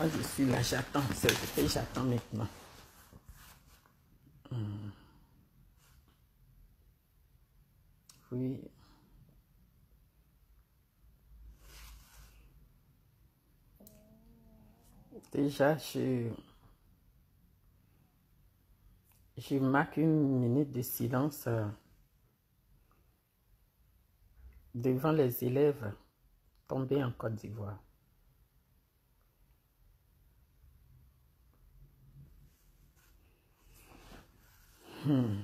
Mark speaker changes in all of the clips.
Speaker 1: je suis là, j'attends. C'est j'attends maintenant. Hmm. Oui. Déjà, je... Je marque une minute de silence euh, devant les élèves tombés en Côte d'Ivoire. Hmm.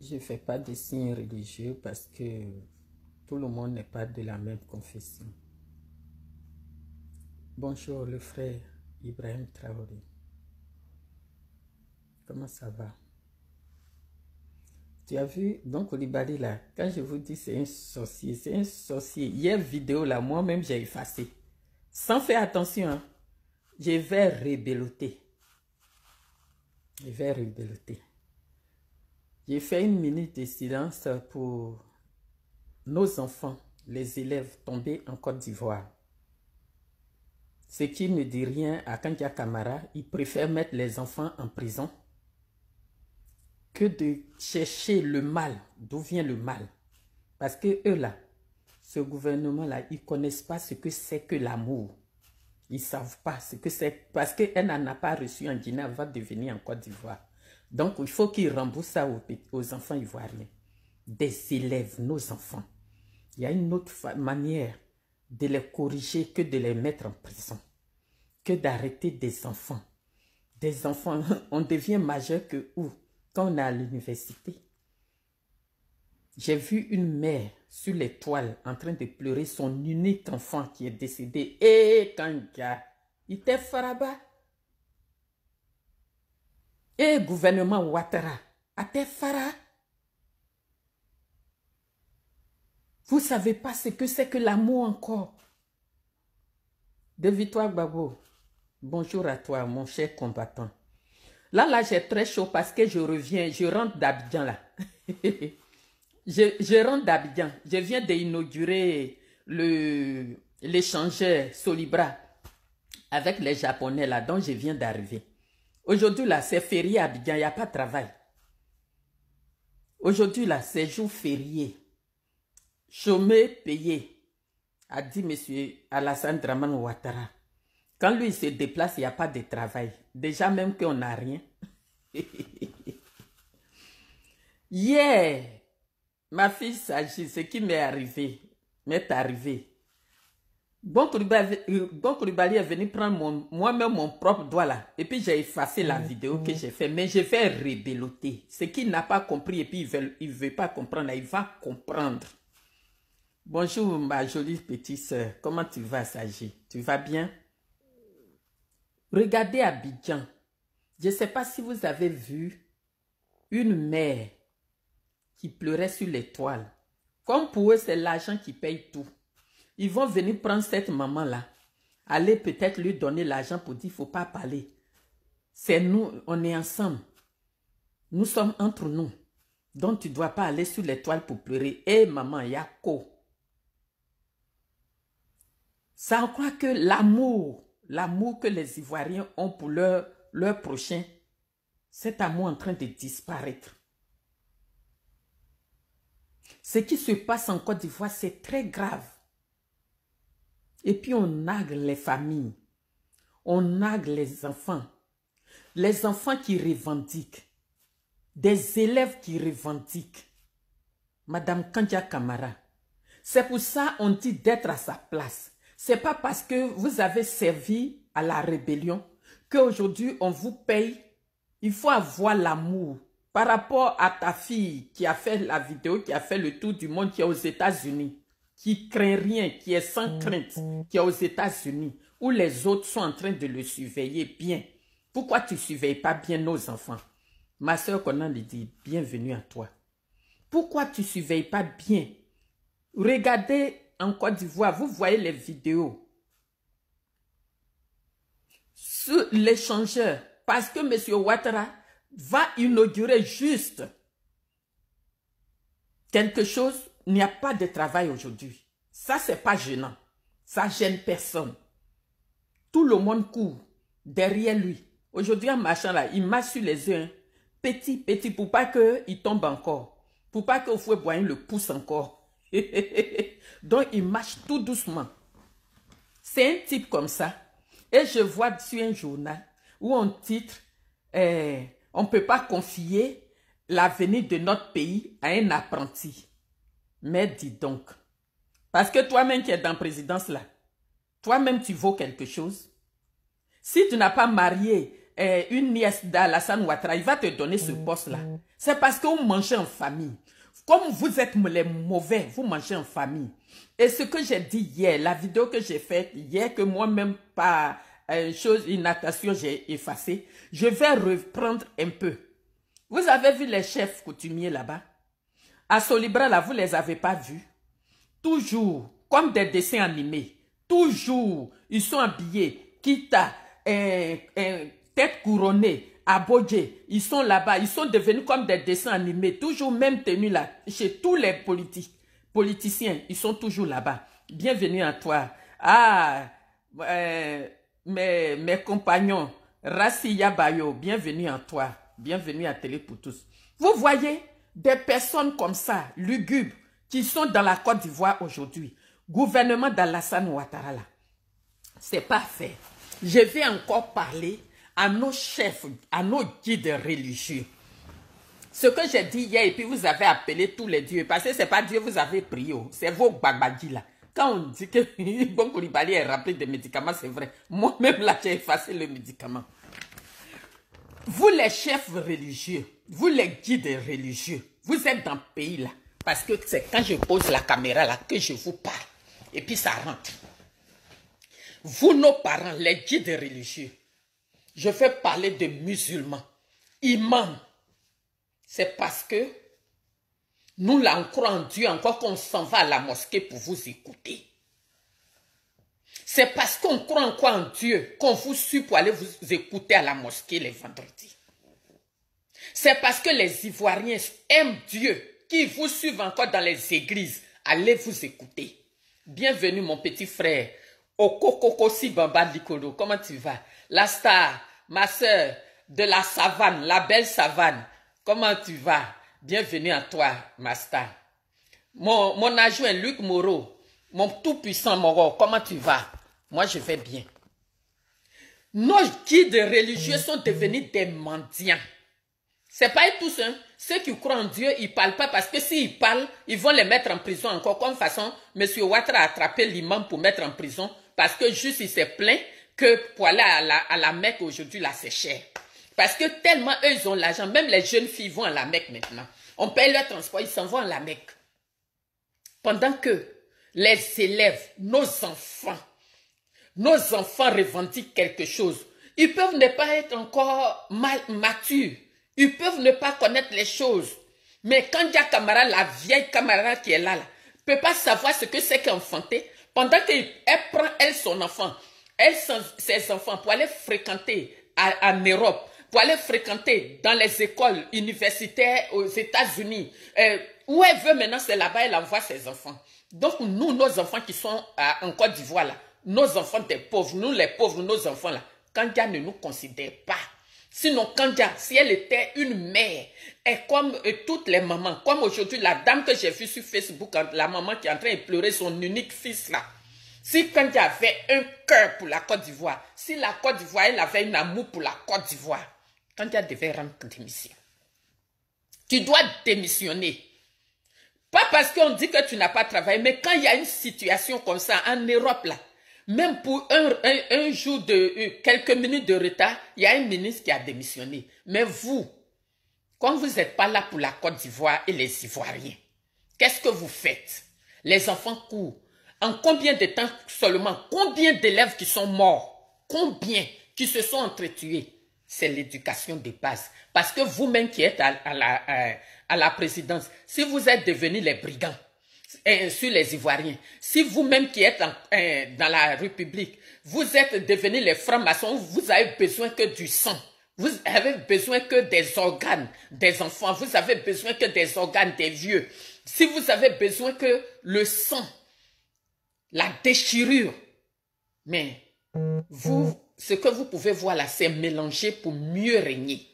Speaker 1: Je ne fais pas de signes religieux parce que tout le monde n'est pas de la même confession. Bonjour le frère Ibrahim Traoré. Comment ça va? Tu as vu, donc Olibali là, quand je vous dis c'est un sorcier, c'est un sorcier. Hier vidéo là, moi-même j'ai effacé. Sans faire attention, hein. je vais rebelloter. Je vais rébelloter. J'ai fait une minute de silence pour nos enfants, les élèves tombés en Côte d'Ivoire. Ce qui ne dit rien à Kandia Kamara, il préfère mettre les enfants en prison que de chercher le mal, d'où vient le mal. Parce que eux là, ce gouvernement-là, ils ne connaissent pas ce que c'est que l'amour. Ils ne savent pas ce que c'est. Parce qu'elle n'en a pas reçu en Guinée elle va devenir en Côte d'Ivoire. Donc, il faut qu'ils remboursent ça aux, aux, enfants ivoiriens. Des élèves, nos enfants. Il y a une autre manière de les corriger que de les mettre en prison. Que d'arrêter des enfants. Des enfants, on devient majeur que où quand on est à l'université, j'ai vu une mère sur les toiles en train de pleurer son unique enfant qui est décédé. Et eh, quand gars, il faraba. Et eh, gouvernement Ouattara, à fara. Vous savez pas ce que c'est que l'amour encore. De Victoire Babo, bonjour à toi, mon cher combattant. Là, là, j'ai très chaud parce que je reviens, je rentre d'Abidjan là. je, rentre d'Abidjan. Je viens d'inaugurer le l'échangeur Solibra avec les Japonais là dont je viens d'arriver. Aujourd'hui là, c'est férié à Abidjan, il n'y a pas de travail. Aujourd'hui là, c'est jour férié. Chômé payé, a dit M. Alassane Draman Ouattara. Quand lui il se déplace, il n'y a pas de travail. Déjà même qu'on n'a rien. yeah. ma fille s'agit, ce qui m'est arrivé, m'est arrivé. Bon Koulibaly est venu euh, prendre moi-même mon propre doigt là. Et puis j'ai effacé la vidéo que j'ai fait. Mais je vais rébelloter. Ce qu'il n'a pas compris et puis il ne veut, il veut pas comprendre, il va comprendre. Bonjour ma jolie petite soeur. Comment tu vas, s'agit Tu vas bien? Regardez Abidjan. Je ne sais pas si vous avez vu une mère qui pleurait sur l'étoile. Comme pour eux, c'est l'argent qui paye tout. Ils vont venir prendre cette maman-là. Aller peut-être lui donner l'argent pour dire, il ne faut pas parler. C'est nous, on est ensemble. Nous sommes entre nous. Donc, tu ne dois pas aller sur l'étoile pour pleurer. Hé, eh, maman, Yako. Ça croit que l'amour l'amour que les Ivoiriens ont pour leur, leur prochain, cet amour en train de disparaître. Ce qui se passe en Côte d'Ivoire, c'est très grave. Et puis on nague les familles, on nague les enfants, les enfants qui revendiquent, des élèves qui revendiquent. Madame Kandia Kamara, c'est pour ça qu'on dit d'être à sa place. C'est pas parce que vous avez servi à la rébellion qu'aujourd'hui on vous paye. Il faut avoir l'amour par rapport à ta fille qui a fait la vidéo, qui a fait le tour du monde, qui est aux États-Unis, qui craint rien, qui est sans mhm. crainte, qui est aux États-Unis, où les autres sont en train de le surveiller bien. Pourquoi tu ne surveilles pas bien nos enfants Ma soeur Conan lui dit, bienvenue à toi. Pourquoi tu ne surveilles pas bien Regardez en Côte d'Ivoire, vous voyez les vidéos sur l'échangeur parce que monsieur Ouattara va inaugurer juste quelque chose. Il n'y a pas de travail aujourd'hui. Ça, c'est pas gênant. Ça gêne personne. Tout le monde court derrière lui. Aujourd'hui, en marchant là, il m'a sur les yeux. Petit, petit, pour pas qu'il tombe encore. Pour pas que Fouet le pousse encore. Donc, il marche tout doucement. C'est un type comme ça. Et je vois dessus un journal où on titre euh, On ne peut pas confier l'avenir de notre pays à un apprenti. Mais dis donc, parce que toi-même qui es dans présidence là, toi-même tu vaux quelque chose. Si tu n'as pas marié euh, une nièce d'Alassane Ouattara, il va te donner ce mhm. poste là. C'est parce qu'on mangeait en famille. Comme vous êtes les mauvais, vous mangez en famille. Et ce que j'ai dit hier, la vidéo que j'ai faite hier, que moi-même, par une euh, chose, une natation, j'ai effacée, je vais reprendre un peu. Vous avez vu les chefs coutumiers là-bas À Solibra, là, vous ne les avez pas vus. Toujours, comme des dessins animés, toujours, ils sont habillés, quitte à euh, euh, tête couronnée, à ils sont là-bas, ils sont devenus comme des dessins animés, toujours même tenus là, chez tous les politiques, politiciens, ils sont toujours là-bas. Bienvenue à toi. Ah, euh, mes, compagnons, Rassi Yabayo, bienvenue à toi. Bienvenue à Télé pour tous. Vous voyez des personnes comme ça, lugubres, qui sont dans la Côte d'Ivoire aujourd'hui. Gouvernement d'Alassane Ouattara, là. C'est pas fait. Je vais encore parler à nos chefs, à nos guides religieux. Ce que j'ai dit hier, et puis vous avez appelé tous les dieux, parce que ce n'est pas Dieu vous avez prié, oh. c'est vos babadis là. Quand on dit que Bon Koulibaly est rappelé de médicaments, c'est vrai. Moi-même là, j'ai effacé le médicament. Vous les chefs religieux, vous les guides religieux, vous êtes dans le pays là. Parce que c'est quand je pose la caméra là que je vous parle. Et puis ça rentre. Vous, nos parents, les guides religieux, je vais parler de musulmans. imams. c'est parce que nous, là, on en Dieu encore qu'on s'en va à la mosquée pour vous écouter. C'est parce qu'on croit encore en Dieu qu'on vous suit pour aller vous écouter à la mosquée les vendredis. C'est parce que les Ivoiriens aiment Dieu qui vous suivent encore dans les églises. Allez vous écouter. Bienvenue, mon petit frère. si Bamba Nikolo. comment tu vas? la star, ma soeur de la savane, la belle savane. Comment tu vas Bienvenue à toi, ma star. Mon, mon adjoint Luc Moreau, mon tout-puissant Moreau, comment tu vas Moi, je vais bien. Nos guides religieux sont devenus des mendiants. C'est pas tous, hein. Ceux qui croient en Dieu, ils parlent pas parce que s'ils parlent, ils vont les mettre en prison encore. Comme façon, M. Ouattara a attrapé l'imam pour mettre en prison parce que juste il s'est plaint que pour aller à la, Mecque aujourd'hui, là, c'est cher. Parce que tellement eux, ils ont l'argent. Même les jeunes filles vont à la Mecque maintenant. On paye leur transport, ils s'en vont à la Mecque. Pendant que les élèves, nos enfants, nos enfants revendiquent quelque chose. Ils peuvent ne pas être encore mal, matures. Ils peuvent ne pas connaître les choses. Mais quand il ya camarade, la vieille camarade qui est là, ne peut pas savoir ce que c'est qu'enfanter, pendant qu'elle prend, elle, son enfant, elle, ses enfants, pour aller fréquenter en Europe, pour aller fréquenter dans les écoles universitaires aux États-Unis, euh, où elle veut maintenant, c'est là-bas, elle envoie ses enfants. Donc, nous, nos enfants qui sont en Côte d'Ivoire, nos enfants des pauvres, nous les pauvres, nos enfants là, Kandia ne nous considère pas. Sinon, Kandia, si elle était une mère, et comme toutes les mamans, comme aujourd'hui la dame que j'ai vue sur Facebook, la maman qui est en train de pleurer son unique fils là, si Kandia avait un cœur pour la Côte d'Ivoire, si la Côte d'Ivoire, elle avait un amour pour la Côte d'Ivoire, Kandia devait rendre démission. Tu dois démissionner. Pas parce qu'on dit que tu n'as pas travaillé, mais quand il y a une situation comme ça en Europe, là, même pour un, jour de euh, quelques minutes de retard, il y a un ministre qui a démissionné. Mais vous, quand vous n'êtes pas là pour la Côte d'Ivoire et les Ivoiriens, qu'est-ce que vous faites Les enfants courent. En combien de temps seulement Combien d'élèves qui sont morts Combien qui se sont entretués C'est l'éducation des bases. Parce que vous-même qui êtes à, la, présidence, si vous êtes devenus les brigands eh, sur les Ivoiriens, si vous-même qui êtes eh, dans la République, vous êtes devenus les francs-maçons, vous avez besoin que du sang. Vous avez besoin que des organes des enfants. Vous avez besoin que des organes des vieux. Si vous avez besoin que le sang la déchirure. Mais vous, ce que vous pouvez voir là, c'est mélanger pour mieux régner.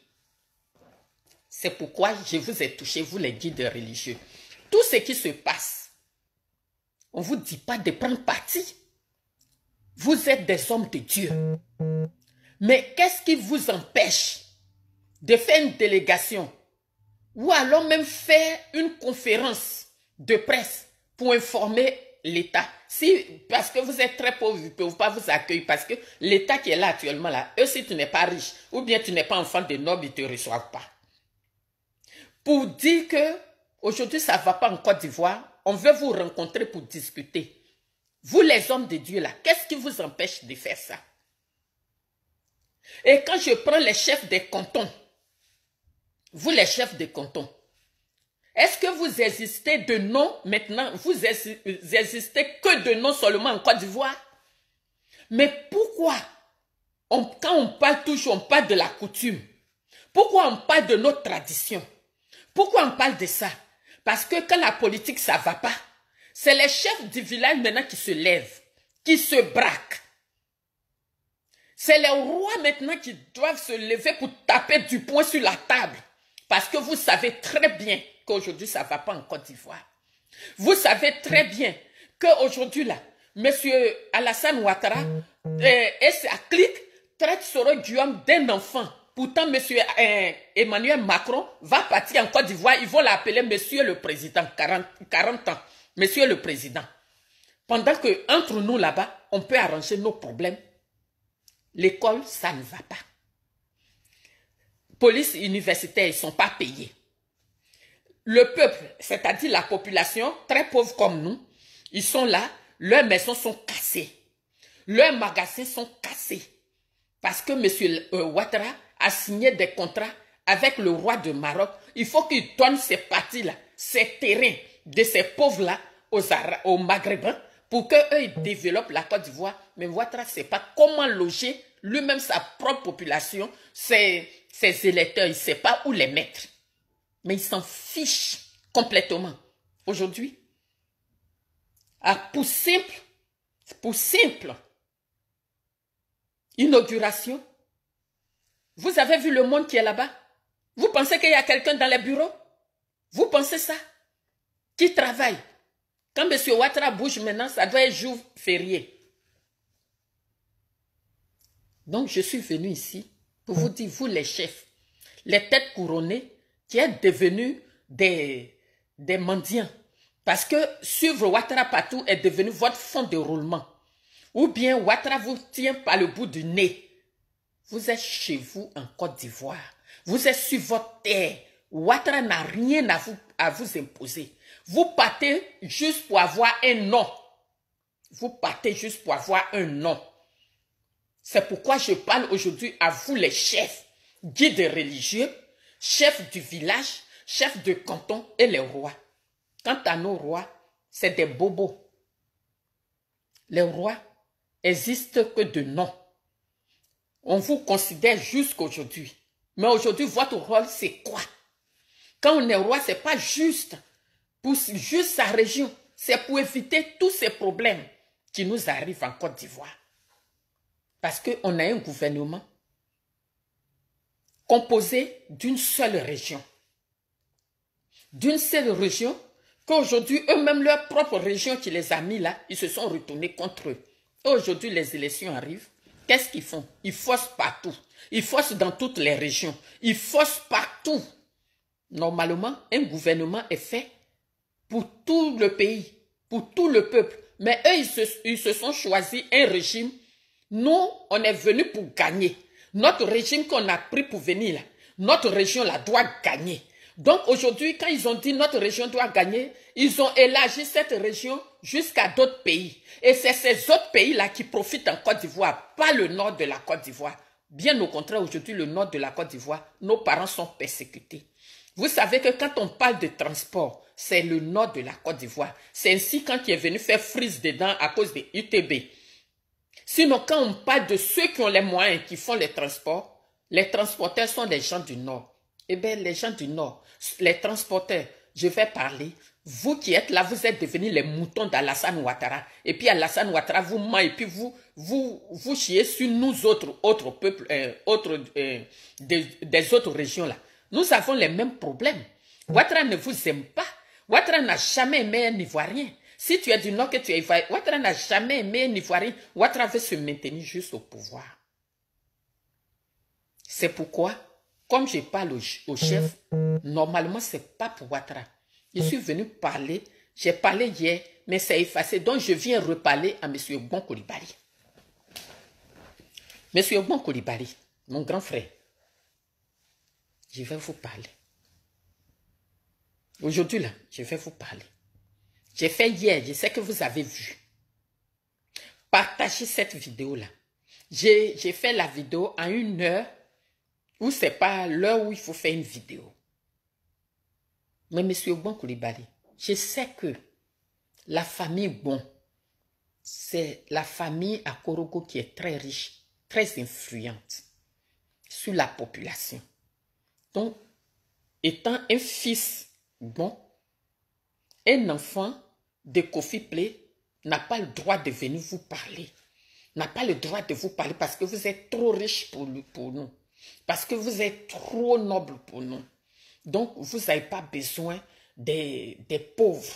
Speaker 1: C'est pourquoi je vous ai touché, vous les guides religieux. Tout ce qui se passe, on ne vous dit pas de prendre parti. Vous êtes des hommes de Dieu. Mais qu'est-ce qui vous empêche de faire une délégation ou alors même faire une conférence de presse pour informer l'État. Si, parce que vous êtes très pauvre, ils ne peuvent pas vous accueillir parce que l'État qui est là actuellement, là, eux, si tu n'es pas riche ou bien tu n'es pas enfant de nobles, ils ne te reçoivent pas. Pour dire que aujourd'hui, ça ne va pas en Côte d'Ivoire, on veut vous rencontrer pour discuter. Vous, les hommes de Dieu, là, qu'est-ce qui vous empêche de faire ça? Et quand je prends les chefs des cantons, vous, les chefs des cantons, est-ce que vous existez de nom maintenant Vous existez que de non seulement en Côte d'Ivoire Mais pourquoi quand on parle toujours, on parle de la coutume Pourquoi on parle de notre tradition Pourquoi on parle de ça Parce que quand la politique, ça ne va pas, c'est les chefs du village maintenant qui se lèvent, qui se braquent. C'est les rois maintenant qui doivent se lever pour taper du poing sur la table. Parce que vous savez très bien Aujourd'hui, ça ne va pas en Côte d'Ivoire. Vous savez très bien qu'aujourd'hui, là, M. Alassane Ouattara et, euh, sa clique traitent du homme d'un enfant. Pourtant, M. Euh, Emmanuel Macron va partir en Côte d'Ivoire. Ils vont l'appeler Monsieur le Président, 40, 40 ans. Monsieur le Président. Pendant que entre nous là-bas, on peut arranger nos problèmes. L'école, ça ne va pas. Police universitaire, ils ne sont pas payés. Le peuple, c'est-à-dire la population, très pauvre comme nous, ils sont là, leurs maisons sont cassées. Leurs magasins sont cassés. Parce que M. Euh, Ouattara a signé des contrats avec le roi de Maroc. Il faut qu'il donne ces parties-là, ces terrains de ces pauvres-là aux, aux Maghrébins pour qu'eux développent la Côte d'Ivoire. Mais Ouattara ne sait pas comment loger lui-même sa propre population, ses électeurs. Il ne sait pas où les mettre mais ils s'en fichent complètement aujourd'hui. à pour simple, pour simple inauguration, vous avez vu le monde qui est là-bas Vous pensez qu'il y a quelqu'un dans les bureaux Vous pensez ça Qui travaille Quand M. Ouattara bouge maintenant, ça doit être jour férié. Donc, je suis venu ici pour vous dire, vous les chefs, les têtes couronnées, qui est devenu des, des mendiants. Parce que suivre Ouattara partout est devenu votre fond de roulement. Ou bien Ouattara vous tient par le bout du nez. Vous êtes chez vous en Côte d'Ivoire. Vous êtes sur votre terre. Ouattara n'a rien à vous, à vous imposer. Vous partez juste pour avoir un nom. Vous partez juste pour avoir un nom. C'est pourquoi je parle aujourd'hui à vous les chefs, guides religieux, Chef du village, chef de canton et les rois. Quant à nos rois, c'est des bobos. Les rois existent que de nom. On vous considère jusqu'aujourd'hui. Mais aujourd'hui, votre rôle, c'est quoi Quand on est roi, ce n'est pas juste pour juste sa région. C'est pour éviter tous ces problèmes qui nous arrivent en Côte d'Ivoire. Parce qu'on a un gouvernement composé d'une seule région. D'une seule région qu'aujourd'hui, eux-mêmes, leur propre région qui les a mis là, ils se sont retournés contre eux. Aujourd'hui, les élections arrivent. Qu'est-ce qu'ils font Ils forcent partout. Ils forcent dans toutes les régions. Ils forcent partout. Normalement, un gouvernement est fait pour tout le pays, pour tout le peuple. Mais eux, ils se, ils se sont choisis un régime. Nous, on est venus pour gagner. Notre régime qu'on a pris pour venir, là, notre région la doit gagner. Donc aujourd'hui, quand ils ont dit notre région doit gagner, ils ont élargi cette région jusqu'à d'autres pays. Et c'est ces autres pays-là qui profitent en Côte d'Ivoire, pas le nord de la Côte d'Ivoire. Bien au contraire, aujourd'hui, le nord de la Côte d'Ivoire, nos parents sont persécutés. Vous savez que quand on parle de transport, c'est le nord de la Côte d'Ivoire. C'est ainsi quand il est venu faire frise dedans à cause des UTB. Sinon, quand on parle de ceux qui ont les moyens, qui font les transports, les transporteurs sont les gens du Nord. Eh bien, les gens du Nord, les transporteurs, je vais parler. Vous qui êtes là, vous êtes devenus les moutons d'Alassane Ouattara. Et puis Alassane Ouattara vous ment et puis vous, vous, vous chiez sur nous autres, autres peuples, euh, autres, euh, des, des, autres régions là. Nous avons les mêmes problèmes. Ouattara ne vous aime pas. Ouattara n'a jamais aimé un Ivoirien. Si tu es du Nord que tu es Ivoirien, Ouattara n'a jamais aimé un Ivoirien. Ouattara veut se maintenir juste au pouvoir. C'est pourquoi, comme je parle au, chef, normalement, c'est pas pour Ouattara. Je suis venu parler, j'ai parlé hier, mais c'est effacé. Donc, je viens reparler à M. Oubon Koulibari. M. Oubon Koulibari, mon grand frère, je vais vous parler. Aujourd'hui, là, je vais vous parler. J'ai fait hier, je sais que vous avez vu. Partagez cette vidéo-là. J'ai fait la vidéo à une heure ce c'est pas l'heure où il faut faire une vidéo. Mais monsieur Bon Koulibaly, je sais que la famille Bon, c'est la famille à Koroko qui est très riche, très influente sur la population. Donc, étant un fils bon, un enfant de Kofi Play n'a pas le droit de venir vous parler. N'a pas le droit de vous parler parce que vous êtes trop riche pour, nous. Parce que vous êtes trop noble pour nous. Donc, vous n'avez pas besoin des, pauvres.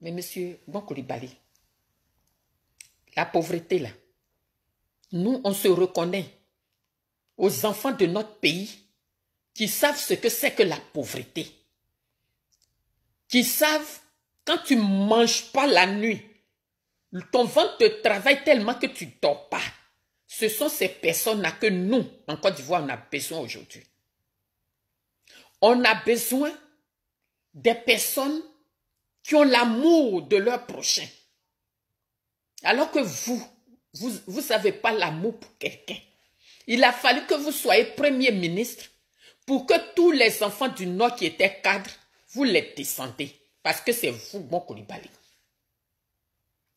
Speaker 1: Mais monsieur Bankolibali, la pauvreté là, nous, on se reconnaît aux enfants de notre pays qui savent ce que c'est que la pauvreté, qui savent quand tu manges pas la nuit, ton ventre te travaille tellement que tu dors pas. Ce sont ces personnes-là que nous, en Côte d'Ivoire, on a besoin aujourd'hui. On a besoin des personnes qui ont l'amour de leur prochain. Alors que vous, vous n'avez pas l'amour pour quelqu'un. Il a fallu que vous soyez Premier ministre pour que tous les enfants du Nord qui étaient cadres, vous les descendez. Parce que c'est vous, mon Koulibaly.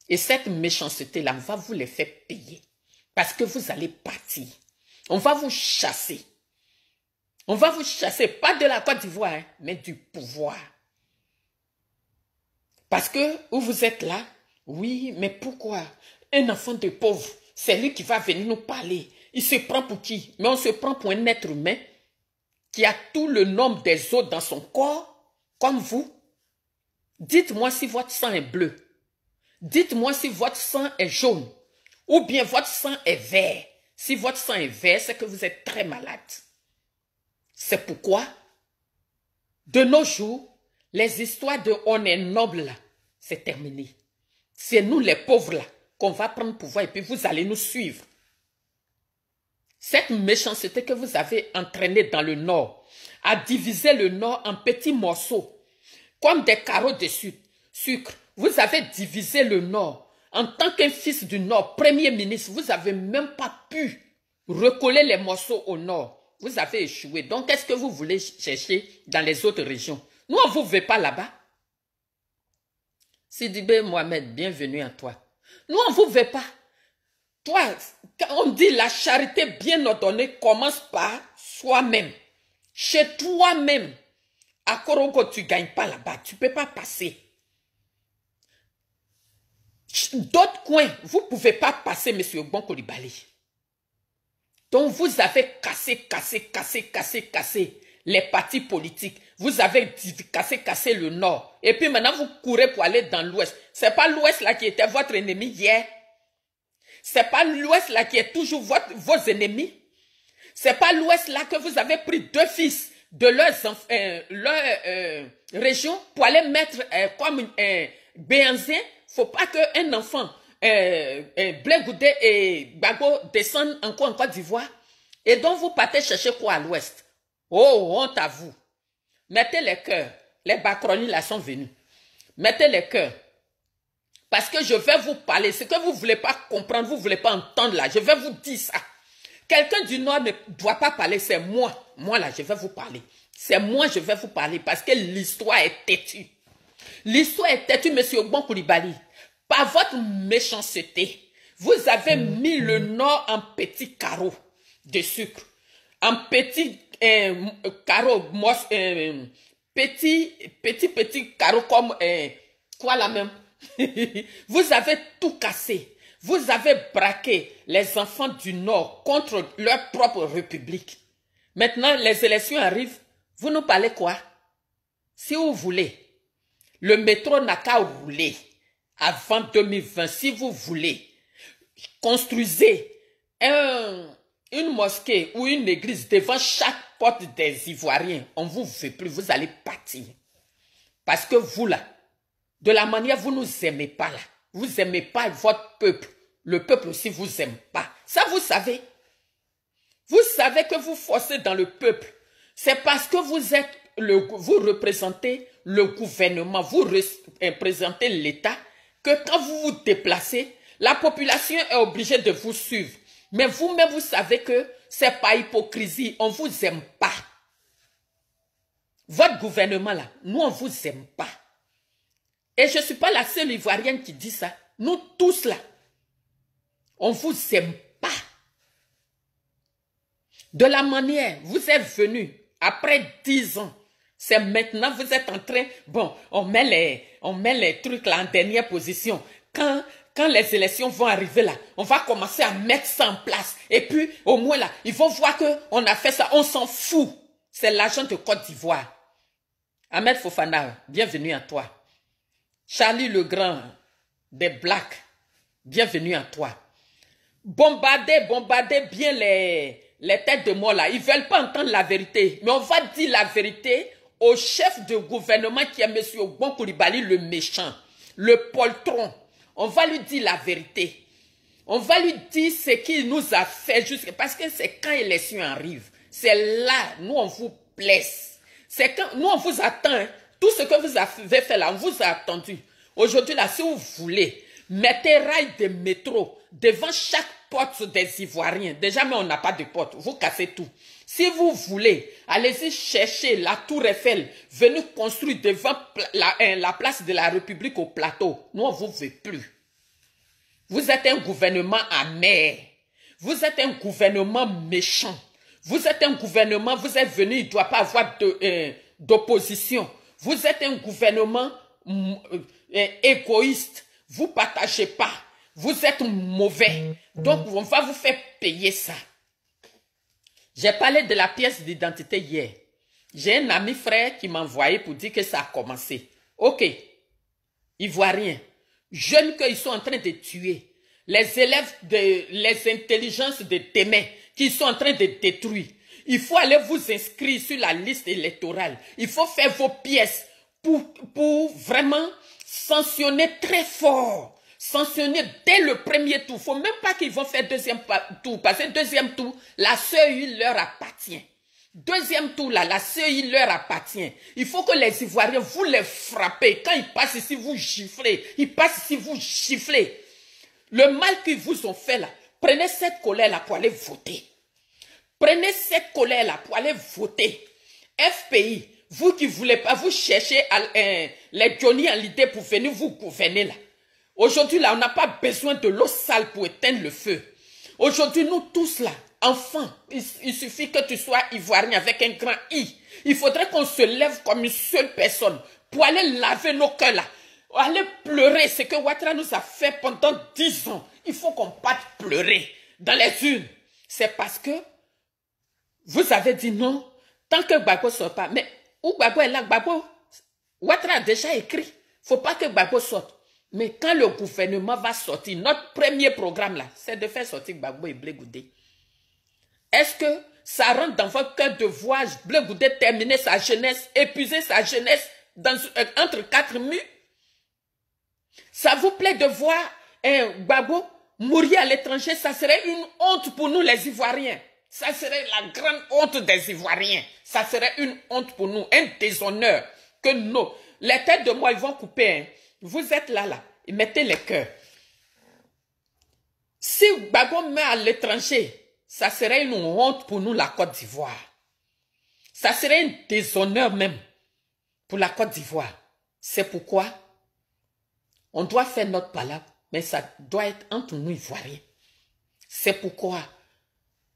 Speaker 1: Et cette méchanceté-là, on va vous les faire payer. Parce que vous allez partir. On va vous chasser. On va vous chasser, pas de la Côte d'Ivoire, hein, mais du pouvoir. Parce que où vous êtes là, oui, mais pourquoi Un enfant de pauvre, c'est lui qui va venir nous parler. Il se prend pour qui Mais on se prend pour un être humain qui a tout le nombre des autres dans son corps, comme vous, Dites-moi si votre sang est bleu. Dites-moi si votre sang est jaune. Ou bien votre sang est vert. Si votre sang est vert, c'est que vous êtes très malade. C'est pourquoi, de nos jours, les histoires de on est noble c'est terminé. C'est nous les pauvres là qu'on va prendre pouvoir et puis vous allez nous suivre. Cette méchanceté que vous avez entraînée dans le Nord a divisé le Nord en petits morceaux comme des carreaux de sucre. Vous avez divisé le Nord. En tant qu'un fils du Nord, Premier ministre, vous n'avez même pas pu recoller les morceaux au Nord. Vous avez échoué. Donc, qu'est-ce que vous voulez chercher dans les autres régions Nous, on ne vous veut pas là-bas. Sidibé Mohamed, bienvenue à toi. Nous, on ne vous veut pas. Toi, quand on dit la charité bien ordonnée commence par soi-même. Chez toi-même, à Korongo, tu ne gagnes pas là-bas. Tu ne peux pas passer. D'autres coins, vous ne pouvez pas passer, monsieur Bon Kolibali. Donc, vous avez cassé, cassé, cassé, cassé, cassé les partis politiques. Vous avez cassé, cassé le nord. Et puis maintenant, vous courez pour aller dans l'ouest. Ce n'est pas l'ouest là qui était votre ennemi hier. Ce n'est pas l'ouest là qui est toujours votre, vos ennemis. n'est pas l'ouest là que vous avez pris deux fils de leur, euh, leur euh, région pour aller mettre euh, comme un ne faut pas qu'un enfant, euh, et Bago descendent encore en Côte d'Ivoire. Et donc, vous partez chercher quoi à l'ouest Oh, honte à vous. Mettez les cœurs. Les Bacronis, là, sont venus. Mettez les cœurs. Parce que je vais vous parler. Ce que vous ne voulez pas comprendre, vous ne voulez pas entendre, là. Je vais vous dire ça. Quelqu'un du Nord ne doit pas parler, c'est moi. Moi là, je vais vous parler. C'est moi, je vais vous parler parce que l'histoire est têtue. L'histoire est têtue, monsieur Bon Koulibaly. Par votre méchanceté, vous avez mm-hmm. mis le mm-hmm. Nord en petit carreaux de sucre. En petit carreaux, carreau, petits, euh, petit, petit, petit carreau comme euh, quoi la même. vous avez tout cassé. Vous avez braqué les enfants du Nord contre leur propre république. Maintenant, les élections arrivent. Vous nous parlez quoi Si vous voulez, le métro n'a qu'à rouler avant 2020. Si vous voulez, construisez une mosquée ou une église devant chaque porte des Ivoiriens. On ne vous veut plus, vous allez partir. Parce que vous là, de la manière vous ne nous aimez pas là, vous n'aimez pas votre peuple. Le peuple aussi vous aime pas. Ça, vous savez. Vous savez que vous forcez dans le peuple. C'est parce que vous êtes le, vous représentez le gouvernement, vous représentez l'État, que quand vous vous déplacez, la population est obligée de vous suivre. Mais vous-même, vous savez que c'est pas hypocrisie, on vous aime pas. Votre gouvernement là, nous on vous aime pas. Et je ne suis pas la seule Ivoirienne qui dit ça. Nous tous là, on ne vous aime pas. De la manière, vous êtes venus après dix ans. C'est maintenant, vous êtes en train, bon, on met les, on met les trucs là en dernière position. Quand quand les élections vont arriver là, on va commencer à mettre ça en place. Et puis, au moins là, ils vont voir qu'on a fait ça. On s'en fout. C'est l'argent de Côte d'Ivoire. Ahmed Fofana, bienvenue à toi. Charlie le Grand des Blacks, bienvenue à toi. Bombardez, bombardez bien les, les têtes de moi là. Ils veulent pas entendre la vérité. Mais on va dire la vérité au chef de gouvernement qui est M. Ogbon Koulibaly, le méchant, le poltron. On va lui dire la vérité. On va lui dire ce qu'il nous a fait jusqu'à... Parce que c'est quand l'élection arrive. C'est là, nous, on vous blesse. C'est quand... Nous, on vous attend. Hein. Tout ce que vous avez fait là, on vous a attendu. Aujourd'hui là, si vous voulez, mettez rail de métro devant chaque porte des Ivoiriens. Déjà, mais on n'a pas de porte. Vous cassez tout. Si vous voulez, allez-y chercher la tour Eiffel. Venez construire devant hein, la, place de la République au plateau. Nous, on ne vous veut plus. Vous êtes un gouvernement amer. Vous êtes un gouvernement méchant. Vous êtes un gouvernement, vous êtes venu, il ne doit pas avoir hein, d'opposition. Vous êtes un gouvernement mm, euh, euh, égoïste. Vous partagez pas. Vous êtes mauvais. Mm, mm. Donc, on va vous faire payer ça. J'ai parlé de la pièce d'identité hier. J'ai un ami frère qui m'a envoyé pour dire que ça a commencé. Ok. il voit rien. Jeunes qu'ils sont en train de tuer. Les élèves de les intelligences de demain qui sont en train de détruire. Il faut aller vous inscrire sur la liste électorale. Il faut faire vos pièces pour, vraiment sanctionner très fort. Sanctionner dès le premier tour. Il ne faut même pas qu'ils vont faire deuxième tour. Parce que deuxième tour, la CEI leur appartient. Deuxième tour, là, la CEI leur appartient. Il faut que les Ivoiriens, vous les frappez. Quand ils passent ici, vous giflez. Ils passent ici, vous giflez. Le mal qu'ils vous ont fait, là, prenez cette colère-là pour aller voter. Prenez cette colère-là pour aller voter. FPI, vous qui voulez pas, vous cherchez euh, les Johnny en l'idée pour venir vous gouverner là. Aujourd'hui là, on n'a pas besoin de l'eau sale pour éteindre le feu. Aujourd'hui, nous tous là, enfants, il, suffit que tu sois ivoirien avec un grand I. Il faudrait qu'on se lève comme une seule personne pour aller laver nos cœurs là. Aller pleurer, ce que Ouattara nous a fait pendant dix ans. Il faut qu'on parte pleurer dans les unes. C'est parce que vous avez dit non, tant que Gbagbo sort pas. Mais où Gbagbo est là, Gbagbo, Ouattara a déjà écrit. faut pas que Gbagbo sorte. Mais quand le gouvernement va sortir, notre premier programme là, c'est de faire sortir Gbagbo et Blegoudé. Est-ce que ça rentre dans votre cœur de voir Blegoudé terminer sa jeunesse, épuiser sa jeunesse dans, euh, entre quatre murs Ça vous plaît de voir un hein, Gbagbo mourir à l'étranger Ça serait une honte pour nous les Ivoiriens. Ça serait la grande honte des Ivoiriens. Ça serait une honte pour nous, un déshonneur. Que nous... Les têtes de moi, ils vont couper. Hein. Vous êtes là, là. mettez les cœurs. Si Bagon met à l'étranger, ça serait une honte pour nous, la Côte d'Ivoire. Ça serait un déshonneur même pour la Côte d'Ivoire. C'est pourquoi on doit faire notre palabre, mais ça doit être entre nous, Ivoiriens. C'est pourquoi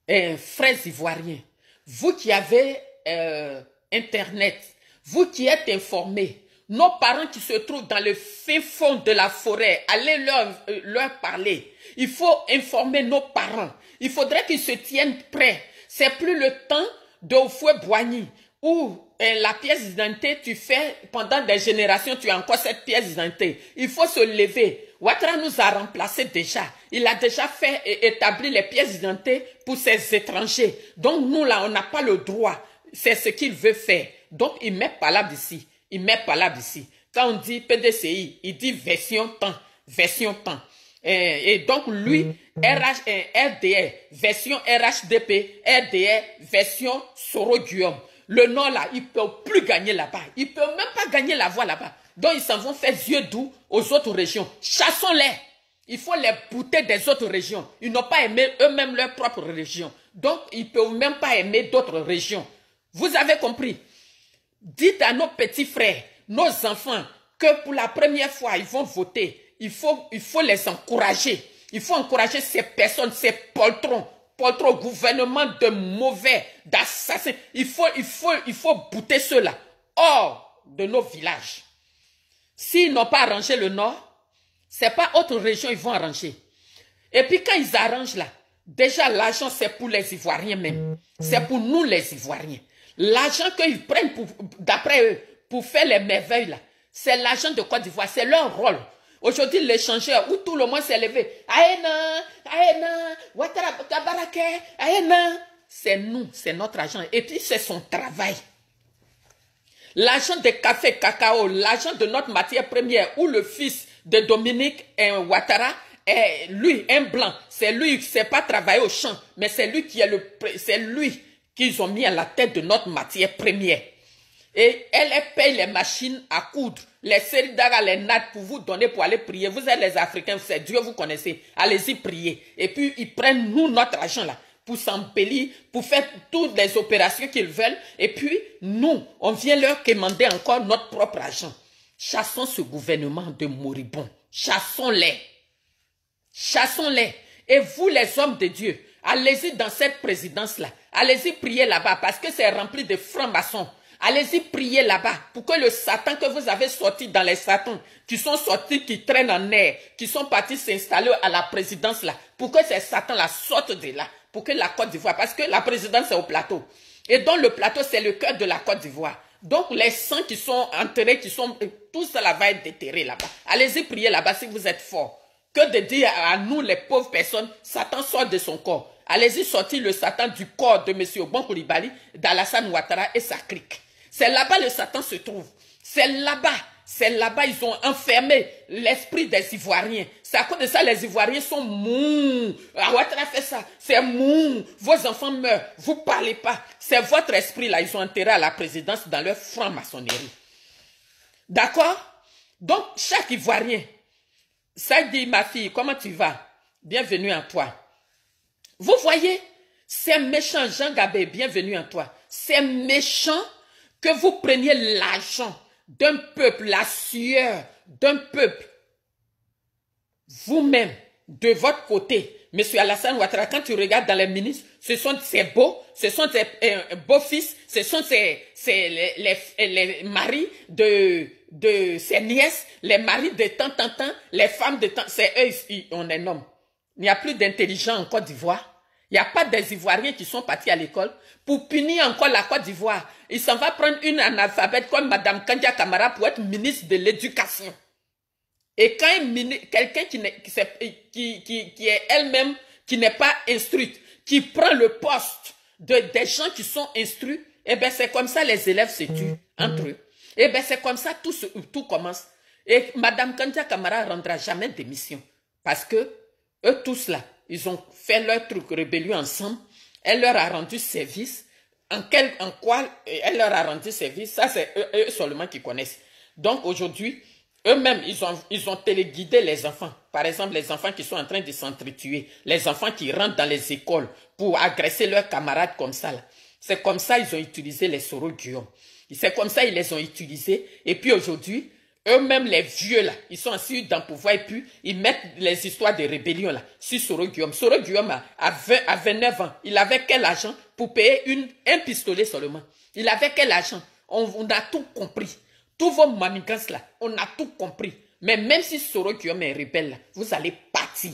Speaker 1: euh, frères ivoiriens, vous qui avez euh, Internet, vous qui êtes informés, nos parents qui se trouvent dans le fin fond de la forêt, allez leur, euh, leur parler. Il faut informer nos parents. Il faudrait qu'ils se tiennent prêts. C'est plus le temps de fouet boigny où euh, la pièce d'identité, tu fais pendant des générations, tu as encore cette pièce d'identité. Il faut se lever. Ouattara nous a remplacés déjà. Il a déjà fait et établi les pièces d'identité pour ces étrangers. Donc nous, là, on n'a pas le droit. C'est ce qu'il veut faire. Donc il met là ici. Il met là ici. Quand on dit PDCI, il dit version temps. Version temps. Et, donc lui, mm-hmm. RH, euh, RDR, version RHDP, RDR, version sorodium. Le nom là, il ne peut plus gagner là-bas. Il ne peut même pas gagner la voix là-bas. Donc, ils s'en vont faire yeux doux aux autres régions. Chassons-les. Il faut les bouter des autres régions. Ils n'ont pas aimé eux-mêmes leur propre région. Donc, ils ne peuvent même pas aimer d'autres régions. Vous avez compris Dites à nos petits frères, nos enfants, que pour la première fois, ils vont voter. Il faut, il faut les encourager. Il faut encourager ces personnes, ces poltrons, poltrons gouvernement de mauvais, d'assassins. Il faut, il faut, il faut bouter ceux-là hors de nos villages. S'ils n'ont pas arrangé le nord, c'est pas autre région ils vont arranger. Et puis quand ils arrangent là, déjà l'argent c'est pour les Ivoiriens même. C'est pour nous les Ivoiriens. L'argent qu'ils prennent d'après eux pour faire les merveilles là, c'est l'argent de Côte d'Ivoire, c'est leur rôle. Aujourd'hui, l'échangeur où tout le monde s'est levé, c'est nous, c'est notre argent. Et puis c'est son travail. L'agent des cafés cacao, l'agent de notre matière première, ou le fils de Dominique Ouattara, est lui, un blanc. C'est lui qui ne sait pas travailler au champ, mais c'est lui qui est le, c'est lui qu'ils ont mis à la tête de notre matière première. Et elle paye les machines à coudre, les séries les nattes pour vous donner pour aller prier. Vous êtes les Africains, c'est Dieu, vous connaissez. Allez-y prier. Et puis, ils prennent, nous, notre argent là pour s'embellir, pour faire toutes les opérations qu'ils veulent. Et puis, nous, on vient leur demander encore notre propre argent. Chassons ce gouvernement de moribonds. Chassons-les. Chassons-les. Et vous, les hommes de Dieu, allez-y dans cette présidence-là. Allez-y prier là-bas parce que c'est rempli de francs-maçons. Allez-y prier là-bas pour que le Satan que vous avez sorti dans les Satans, qui sont sortis, qui traînent en air, qui sont partis s'installer à la présidence là, pour que ces Satans là sortent de là pour que la Côte d'Ivoire, parce que la présidence est au plateau, et dans le plateau, c'est le cœur de la Côte d'Ivoire. Donc les saints qui sont enterrés, qui sont, euh, tout cela va être déterré là-bas. Allez-y prier là-bas si vous êtes forts. Que de dire à nous, les pauvres personnes, Satan sort de son corps. Allez-y sortir le Satan du corps de M. Obon d'Alassane Ouattara et sa clique. C'est là-bas le Satan se trouve. C'est là-bas. C'est là-bas ils ont enfermé l'esprit des Ivoiriens. C'est à cause de ça, les Ivoiriens sont mous. Ah fait ça. C'est mou. Vos enfants meurent. Vous parlez pas. C'est votre esprit là. Ils ont enterré à la présidence dans leur franc-maçonnerie. D'accord Donc, chaque Ivoirien, ça dit, ma fille, comment tu vas Bienvenue à toi. Vous voyez C'est méchant, Jean Gabé, bienvenue à toi. C'est méchant que vous preniez l'argent d'un peuple, la sueur d'un peuple vous-même, de votre côté, Monsieur Alassane Ouattara, quand tu regardes dans les ministres, ce sont ces beaux, ce sont ses euh, beaux-fils, ce sont ses, les, maris de, de ses nièces, les maris de tant en temps, les femmes de tant, c'est eux, on est homme. Il n'y a plus d'intelligents en Côte d'Ivoire. Il n'y a pas des Ivoiriens qui sont partis à l'école pour punir encore la Côte d'Ivoire. Il s'en va prendre une analphabète comme Madame Kandia Kamara pour être ministre de l'Éducation. Et quand quelqu'un qui, qui, qui, qui, est elle-même, qui n'est pas instruite, qui prend le poste de, des gens qui sont instruits, eh bien, c'est comme ça les élèves se tuent mmh. entre mmh. eux. Eh bien, c'est comme ça tout, tout commence. Et Madame Kandia Kamara ne rendra jamais d'émission. Parce que eux tous là, ils ont fait leur truc rébellion ensemble. Elle leur a rendu service. En, quel, en quoi elle leur a rendu service, ça c'est eux seulement qui connaissent. Donc aujourd'hui, eux-mêmes, ils ont, ils téléguidé les enfants. Par exemple, les enfants qui sont en train de s'entretuer, les enfants qui rentrent dans les écoles pour agresser leurs camarades comme ça. C'est comme ça ils ont utilisé les soro Guillaume. C'est comme ça ils les ont utilisés. Et puis aujourd'hui, eux-mêmes, les vieux, là, ils sont assis dans le pouvoir et puis ils mettent les histoires de rébellion, là, sur Soro Guillaume. Soro Guillaume, à, 20, à 29 ans, il avait quel argent pour payer une, un pistolet seulement Il avait quel argent on, on a tout compris. Tous vos manigances là, on a tout compris. Mais même si Soro Guillaume est rebelle vous allez partir.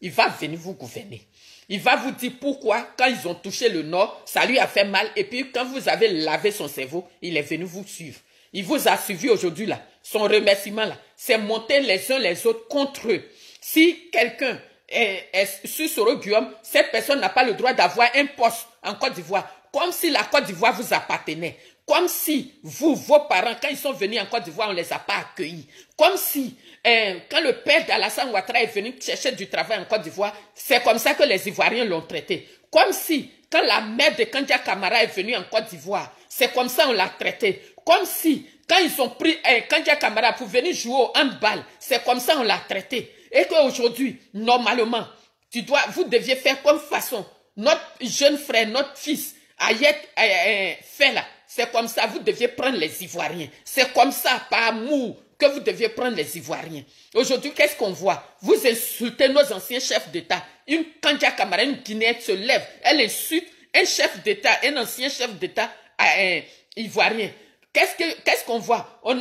Speaker 1: Il va venir vous gouverner. Il va vous dire pourquoi, quand ils ont touché le nord, ça lui a fait mal. Et puis, quand vous avez lavé son cerveau, il est venu vous suivre. Il vous a suivi aujourd'hui là. Son remerciement là, c'est monter les uns les autres contre eux. Si quelqu'un est, est, sur Soro Guillaume, cette personne n'a pas le droit d'avoir un poste en Côte d'Ivoire. Comme si la Côte d'Ivoire vous appartenait. Comme si vous, vos parents, quand ils sont venus en Côte d'Ivoire, on ne les a pas accueillis. Comme si, hein, quand le père d'Alassane Ouattara est venu chercher du travail en Côte d'Ivoire, c'est comme ça que les Ivoiriens l'ont traité. Comme si, quand la mère de Kandia Kamara est venue en Côte d'Ivoire, c'est comme ça qu'on l'a traité. Comme si, quand ils ont pris hein, Kandia Kamara pour venir jouer au handball, c'est comme ça qu'on l'a traité. Et qu'aujourd'hui, normalement, tu dois, vous deviez faire comme façon. Notre jeune frère, notre fils, Ayek, fait là, c'est comme ça, vous deviez prendre les Ivoiriens. C'est comme ça, par amour, que vous deviez prendre les Ivoiriens. Aujourd'hui, qu'est-ce qu'on voit Vous insultez nos anciens chefs d'État. Une Kandia Kamara, une Guinéenne se lève, elle insulte un chef d'État, un ancien chef d'État un ivoirien. Qu'est-ce qu'on voit on,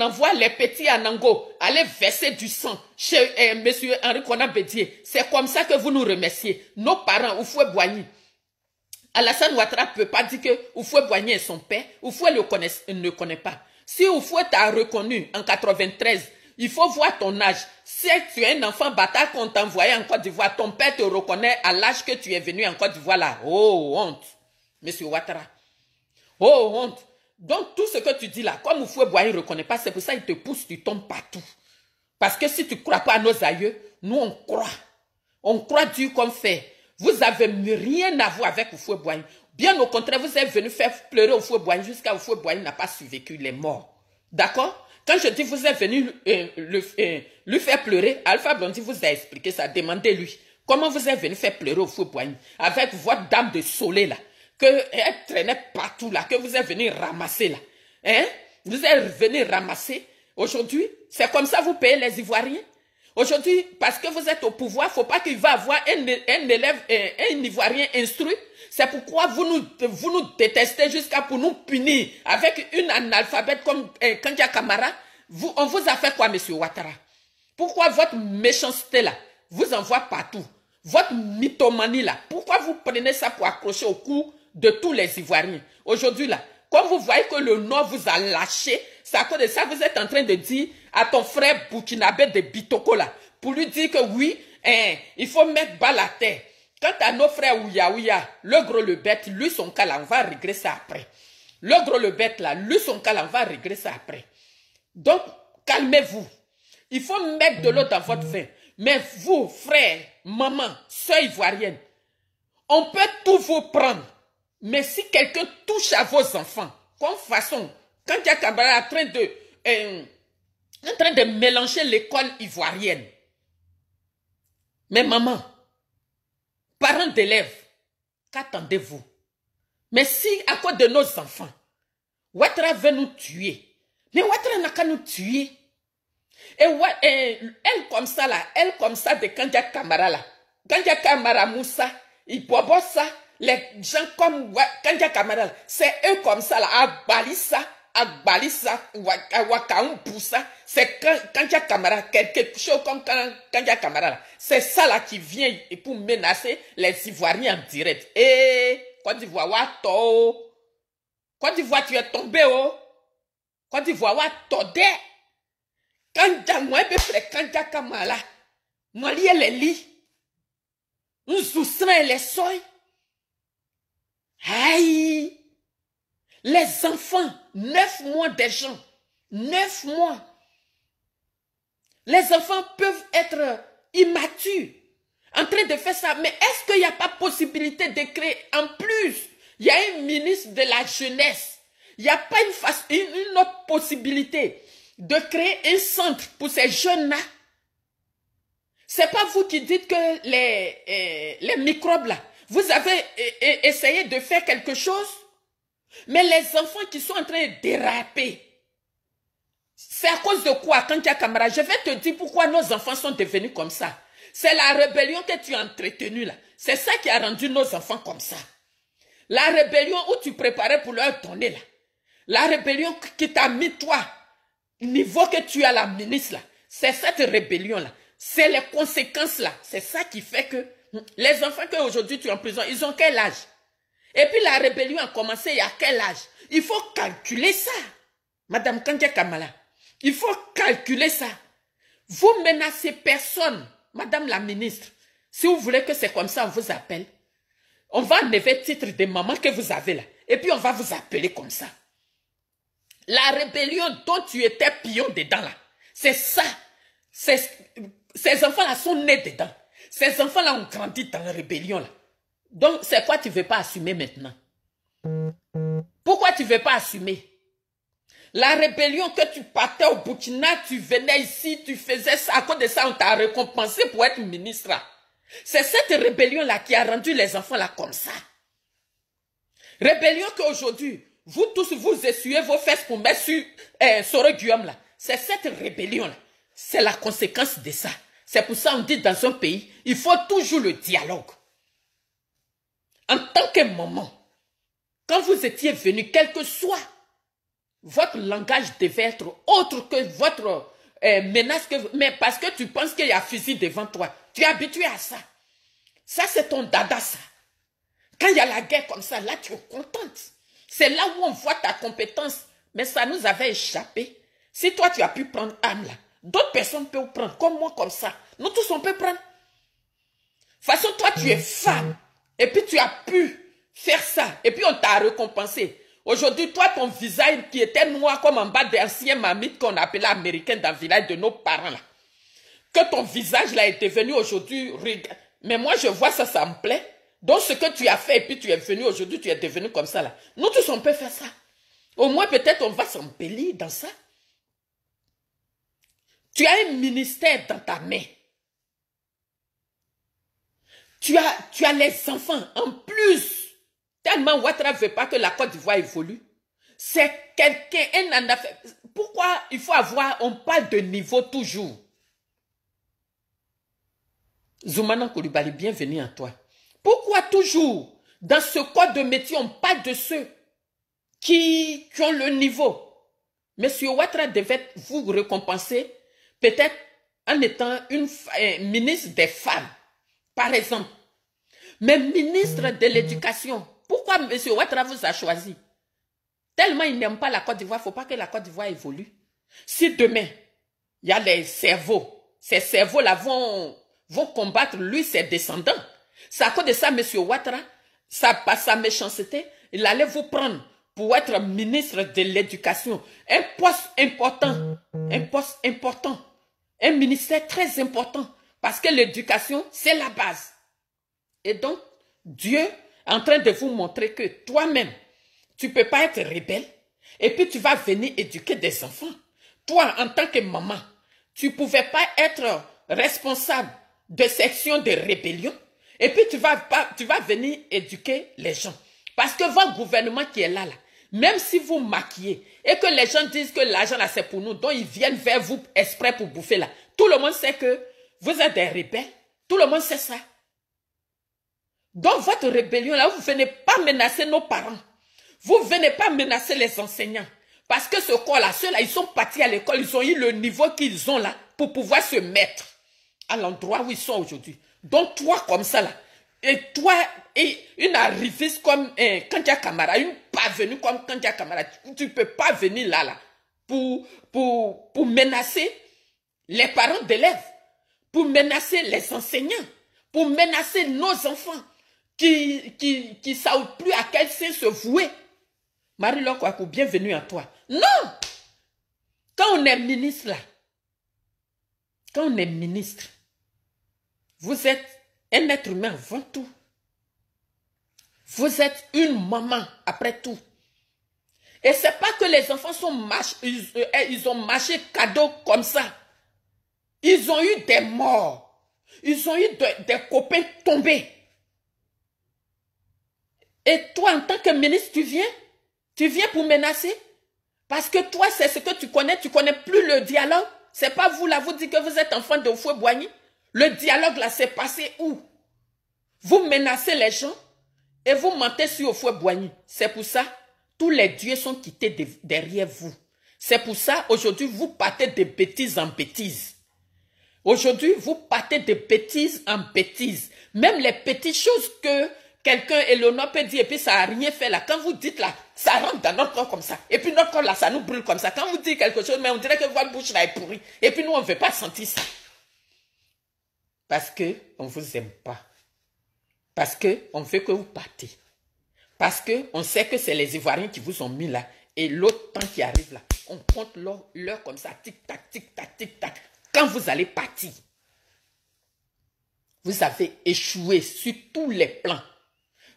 Speaker 1: envoie les petits Anango aller verser du sang chez eh, M. Henri Konan C'est comme ça que vous nous remerciez. Nos parents, Oufoué Boigny, Alassane Ouattara ne peut pas dire que Oufoué Boigny est son père. Oufoué le connaît, ne connaît pas. Si Oufoué t'a reconnu en 93, il faut voir ton âge. Si tu es un enfant bâtard qu'on envoyé en Côte d'Ivoire, ton père te reconnaît à l'âge que tu es venu en Côte d'Ivoire là. Oh, honte, monsieur Ouattara. Oh, honte. Donc, tout ce que tu dis là, comme Oufoué Boigny ne reconnaît pas, c'est pour ça qu'il te pousse, tu tombes partout. Parce que si tu ne crois pas à nos aïeux, nous, on croit. On croit Dieu comme fait. Vous avez rien à voir avec Oufoué Boigny. Bien au contraire, vous êtes venu faire pleurer Oufoué Boigny jusqu'à Oufoué Boigny n'a pas survécu, les morts. D'accord Quand je dis vous êtes venu euh, euh, lui faire pleurer, Alpha Blondie vous a expliqué ça. Demandez-lui. Comment vous êtes venu faire pleurer Oufoué Boigny avec votre dame de soleil là Elle traînait partout là, que vous êtes venu ramasser là. Hein? Vous êtes venu ramasser. Aujourd'hui, c'est comme ça que vous payez les Ivoiriens. Aujourd'hui, parce que vous êtes au pouvoir, il ne faut pas qu'il va avoir un, un élève, un, Ivoirien instruit. C'est pourquoi vous nous, vous nous détestez jusqu'à pour nous punir avec une analphabète comme un euh, Kandia Kamara. Vous, on vous a fait quoi, monsieur Ouattara Pourquoi votre méchanceté là vous envoie partout Votre mythomanie là, pourquoi vous prenez ça pour accrocher au cou de tous les Ivoiriens Aujourd'hui là, Quand vous voyez que le Nord vous a lâché, de ça vous êtes en train de dire à ton frère Burkinabé de Bitokola, pour lui dire que oui, hein, il faut mettre bas la terre. Quant à nos frères Ouya Ouya, le gros le bête, lui son là, on va régler ça après. Le gros le bête là, lui son là, on va régler ça après. Donc, calmez-vous. Il faut mettre de l'eau dans votre vin. Mais vous, frères, maman, soeurs ivoirienne, on peut tout vous prendre. Mais si quelqu'un touche à vos enfants, comme façon Kandia Kamara est en train de, euh, en train de mélanger l'école ivoirienne. Mais maman, parents d'élèves, qu'attendez-vous Mais si à cause de nos enfants, Ouattara veut nous tuer, mais Ouattara n'a qu'à nous tuer. Et, euh, elle comme ça là, elle comme ça de Kandia Kamara là, Kandia Kamara Moussa, ibobosa, ça, les gens comme Kandia Kamara c'est eux comme ça là, à Bali ça, Agbalisa, pour ça c'est a Kamara, quelque chose comme C'est ça là qui vient pour menacer les Ivoiriens en direct. Eh, quand d'Ivoire, Wato. Côte quand tu es tombé, oh. Côte d'Ivoire, Wato, de. tu moi, tombé. y a Kamara. Moi, es les Nous les les enfants, neuf mois des gens, neuf mois. Les enfants peuvent être immatures, en train de faire ça. Mais est-ce qu'il n'y a pas possibilité de créer en plus Il y a un ministre de la jeunesse. Il n'y a pas une, autre possibilité de créer un centre pour ces jeunes-là. C'est pas vous qui dites que les, euh, les microbes là, vous avez euh, euh, essayé de faire quelque chose mais les enfants qui sont en train de déraper, c'est à cause de quoi, quand as camarade, Je vais te dire pourquoi nos enfants sont devenus comme ça. C'est la rébellion que tu as entretenue là. C'est ça qui a rendu nos enfants comme ça. La rébellion où tu préparais pour leur donner là. La rébellion qui t'a mis toi, niveau que tu as la ministre là. C'est cette rébellion là. C'est les conséquences là. C'est ça qui fait que hmm, les enfants que aujourd'hui tu es en prison, ils ont quel âge et puis la rébellion a commencé il y a quel âge Il faut calculer ça. Madame Kankia Kamala, il faut calculer ça. Vous menacez personne, Madame la ministre. Si vous voulez que c'est comme ça, on vous appelle. On va enlever le titre de maman que vous avez là. Et puis on va vous appeler comme ça. La rébellion dont tu étais pion dedans là, c'est ça. Ces enfants-là sont nés dedans. Ces enfants-là ont grandi dans la rébellion là. Donc, c'est quoi tu ne veux pas assumer maintenant Pourquoi tu ne veux pas assumer La rébellion que tu partais au Burkina, tu venais ici, tu faisais ça, à cause de ça, on t'a récompensé pour être ministre. C'est cette rébellion-là qui a rendu les enfants là comme ça. Rébellion qu'aujourd'hui, vous tous, vous essuyez vos fesses pour mettre sur euh, Soro Guillaume là. C'est cette rébellion-là. C'est la conséquence de ça. C'est pour ça qu'on dit dans un pays, il faut toujours le dialogue. En tant que maman, quand vous étiez venu, quel que soit, votre langage devait être autre que votre euh, menace. mais parce que tu penses qu'il y a fusil devant toi. Tu es habitué à ça. Ça, c'est ton dada, ça. Quand il y a la guerre comme ça, là, tu es contente. C'est là où on voit ta compétence. Mais ça nous avait échappé. Si toi, tu as pu prendre âme, là, d'autres personnes peuvent prendre, comme moi, comme ça. Nous tous, on peut prendre. De toute façon, toi, tu es femme. Et puis tu as pu faire ça. Et puis on t'a récompensé. Aujourd'hui, toi, ton visage qui était noir comme en bas d'anciens mamite qu'on appelait américain dans le village de nos parents, là. Que ton visage, là, est devenu aujourd'hui... Mais moi, je vois ça, ça me plaît. Donc, ce que tu as fait, et puis tu es venu aujourd'hui, tu es devenu comme ça, là. Nous tous, on peut faire ça. Au moins, peut-être, on va s'embellir dans ça. Tu as un ministère dans ta main. Tu as, tu as les enfants en plus. Tellement Ouattara ne veut pas que la Côte d'Ivoire évolue. C'est quelqu'un, un en Pourquoi il faut avoir, on parle de niveau toujours. Zoumana Koulibaly, bienvenue à toi. Pourquoi toujours, dans ce code de métier, on parle de ceux qui, qui ont le niveau Monsieur Ouattara devait vous récompenser peut-être en étant une euh, ministre des femmes par exemple, mais ministre de l'Éducation, pourquoi M. Ouattara vous a choisi Tellement il n'aime pas la Côte d'Ivoire, il ne faut pas que la Côte d'Ivoire évolue. Si demain, il y a les cerveaux, ces cerveaux-là vont, combattre lui, ses descendants, c'est à cause de ça, M. Ouattara, ça, par sa méchanceté, il allait vous prendre pour être ministre de l'Éducation. Un poste important, un poste important, un ministère très important. Parce que l'éducation, c'est la base. Et donc, Dieu est en train de vous montrer que toi-même, tu ne peux pas être rebelle. Et puis, tu vas venir éduquer des enfants. Toi, en tant que maman, tu ne pouvais pas être responsable de section de rébellion. Et puis, tu vas, pas, tu vas venir éduquer les gens. Parce que votre gouvernement qui est là, là, même si vous maquillez et que les gens disent que l'argent là c'est pour nous, donc ils viennent vers vous exprès pour bouffer là, tout le monde sait que vous êtes des rebelles. Tout le monde sait ça. Dans votre rébellion, là, vous ne venez pas menacer nos parents. Vous ne venez pas menacer les enseignants. Parce que ce corps-là, ceux-là, ils sont partis à l'école, ils ont eu le niveau qu'ils ont là pour pouvoir se mettre à l'endroit où ils sont aujourd'hui. Donc toi comme ça là, et toi, et une arriviste comme un eh, Kandia Kamara, une parvenue comme Kandia Kamara, tu ne peux pas venir là, là, pour, pour, pour menacer les parents d'élèves pour menacer les enseignants, pour menacer nos enfants qui ne savent plus à quel sein se vouer. Marie-Laure bienvenue à toi. Non Quand on est ministre là, quand on est ministre, vous êtes un être humain avant tout. Vous êtes une maman après tout. Et c'est pas que les enfants sont euh, ils ont marché cadeau comme ça. Ils ont eu des morts. Ils ont eu des copains tombés. Et toi, en tant que ministre, tu viens Tu viens pour menacer Parce que toi, c'est ce que tu connais. Tu connais plus le dialogue. C'est pas vous là, vous dites que vous êtes enfant de fouet boigny. Le dialogue là, s'est passé où Vous menacez les gens et vous mentez sur fouet boigny. C'est pour ça, tous les dieux sont quittés derrière vous. C'est pour ça, aujourd'hui, vous partez de bêtises en bêtises. Aujourd'hui, vous partez de bêtises en bêtises. Même les petites choses que quelqu'un, nom peut dire, et puis ça n'a rien fait là. Quand vous dites là, ça rentre dans notre corps comme ça. Et puis notre corps là, ça nous brûle comme ça. Quand vous dites quelque chose, mais on dirait que votre bouche là est pourrie. Et puis nous, on ne veut pas sentir ça. Parce que on vous aime pas. Parce que on veut que vous partez. Parce qu'on sait que c'est les Ivoiriens qui vous ont mis là. Et l'autre temps qui arrive là, on compte l'heure comme ça, tic-tac, tic-tac, tic-tac quand vous allez partir, vous avez échoué sur tous les plans.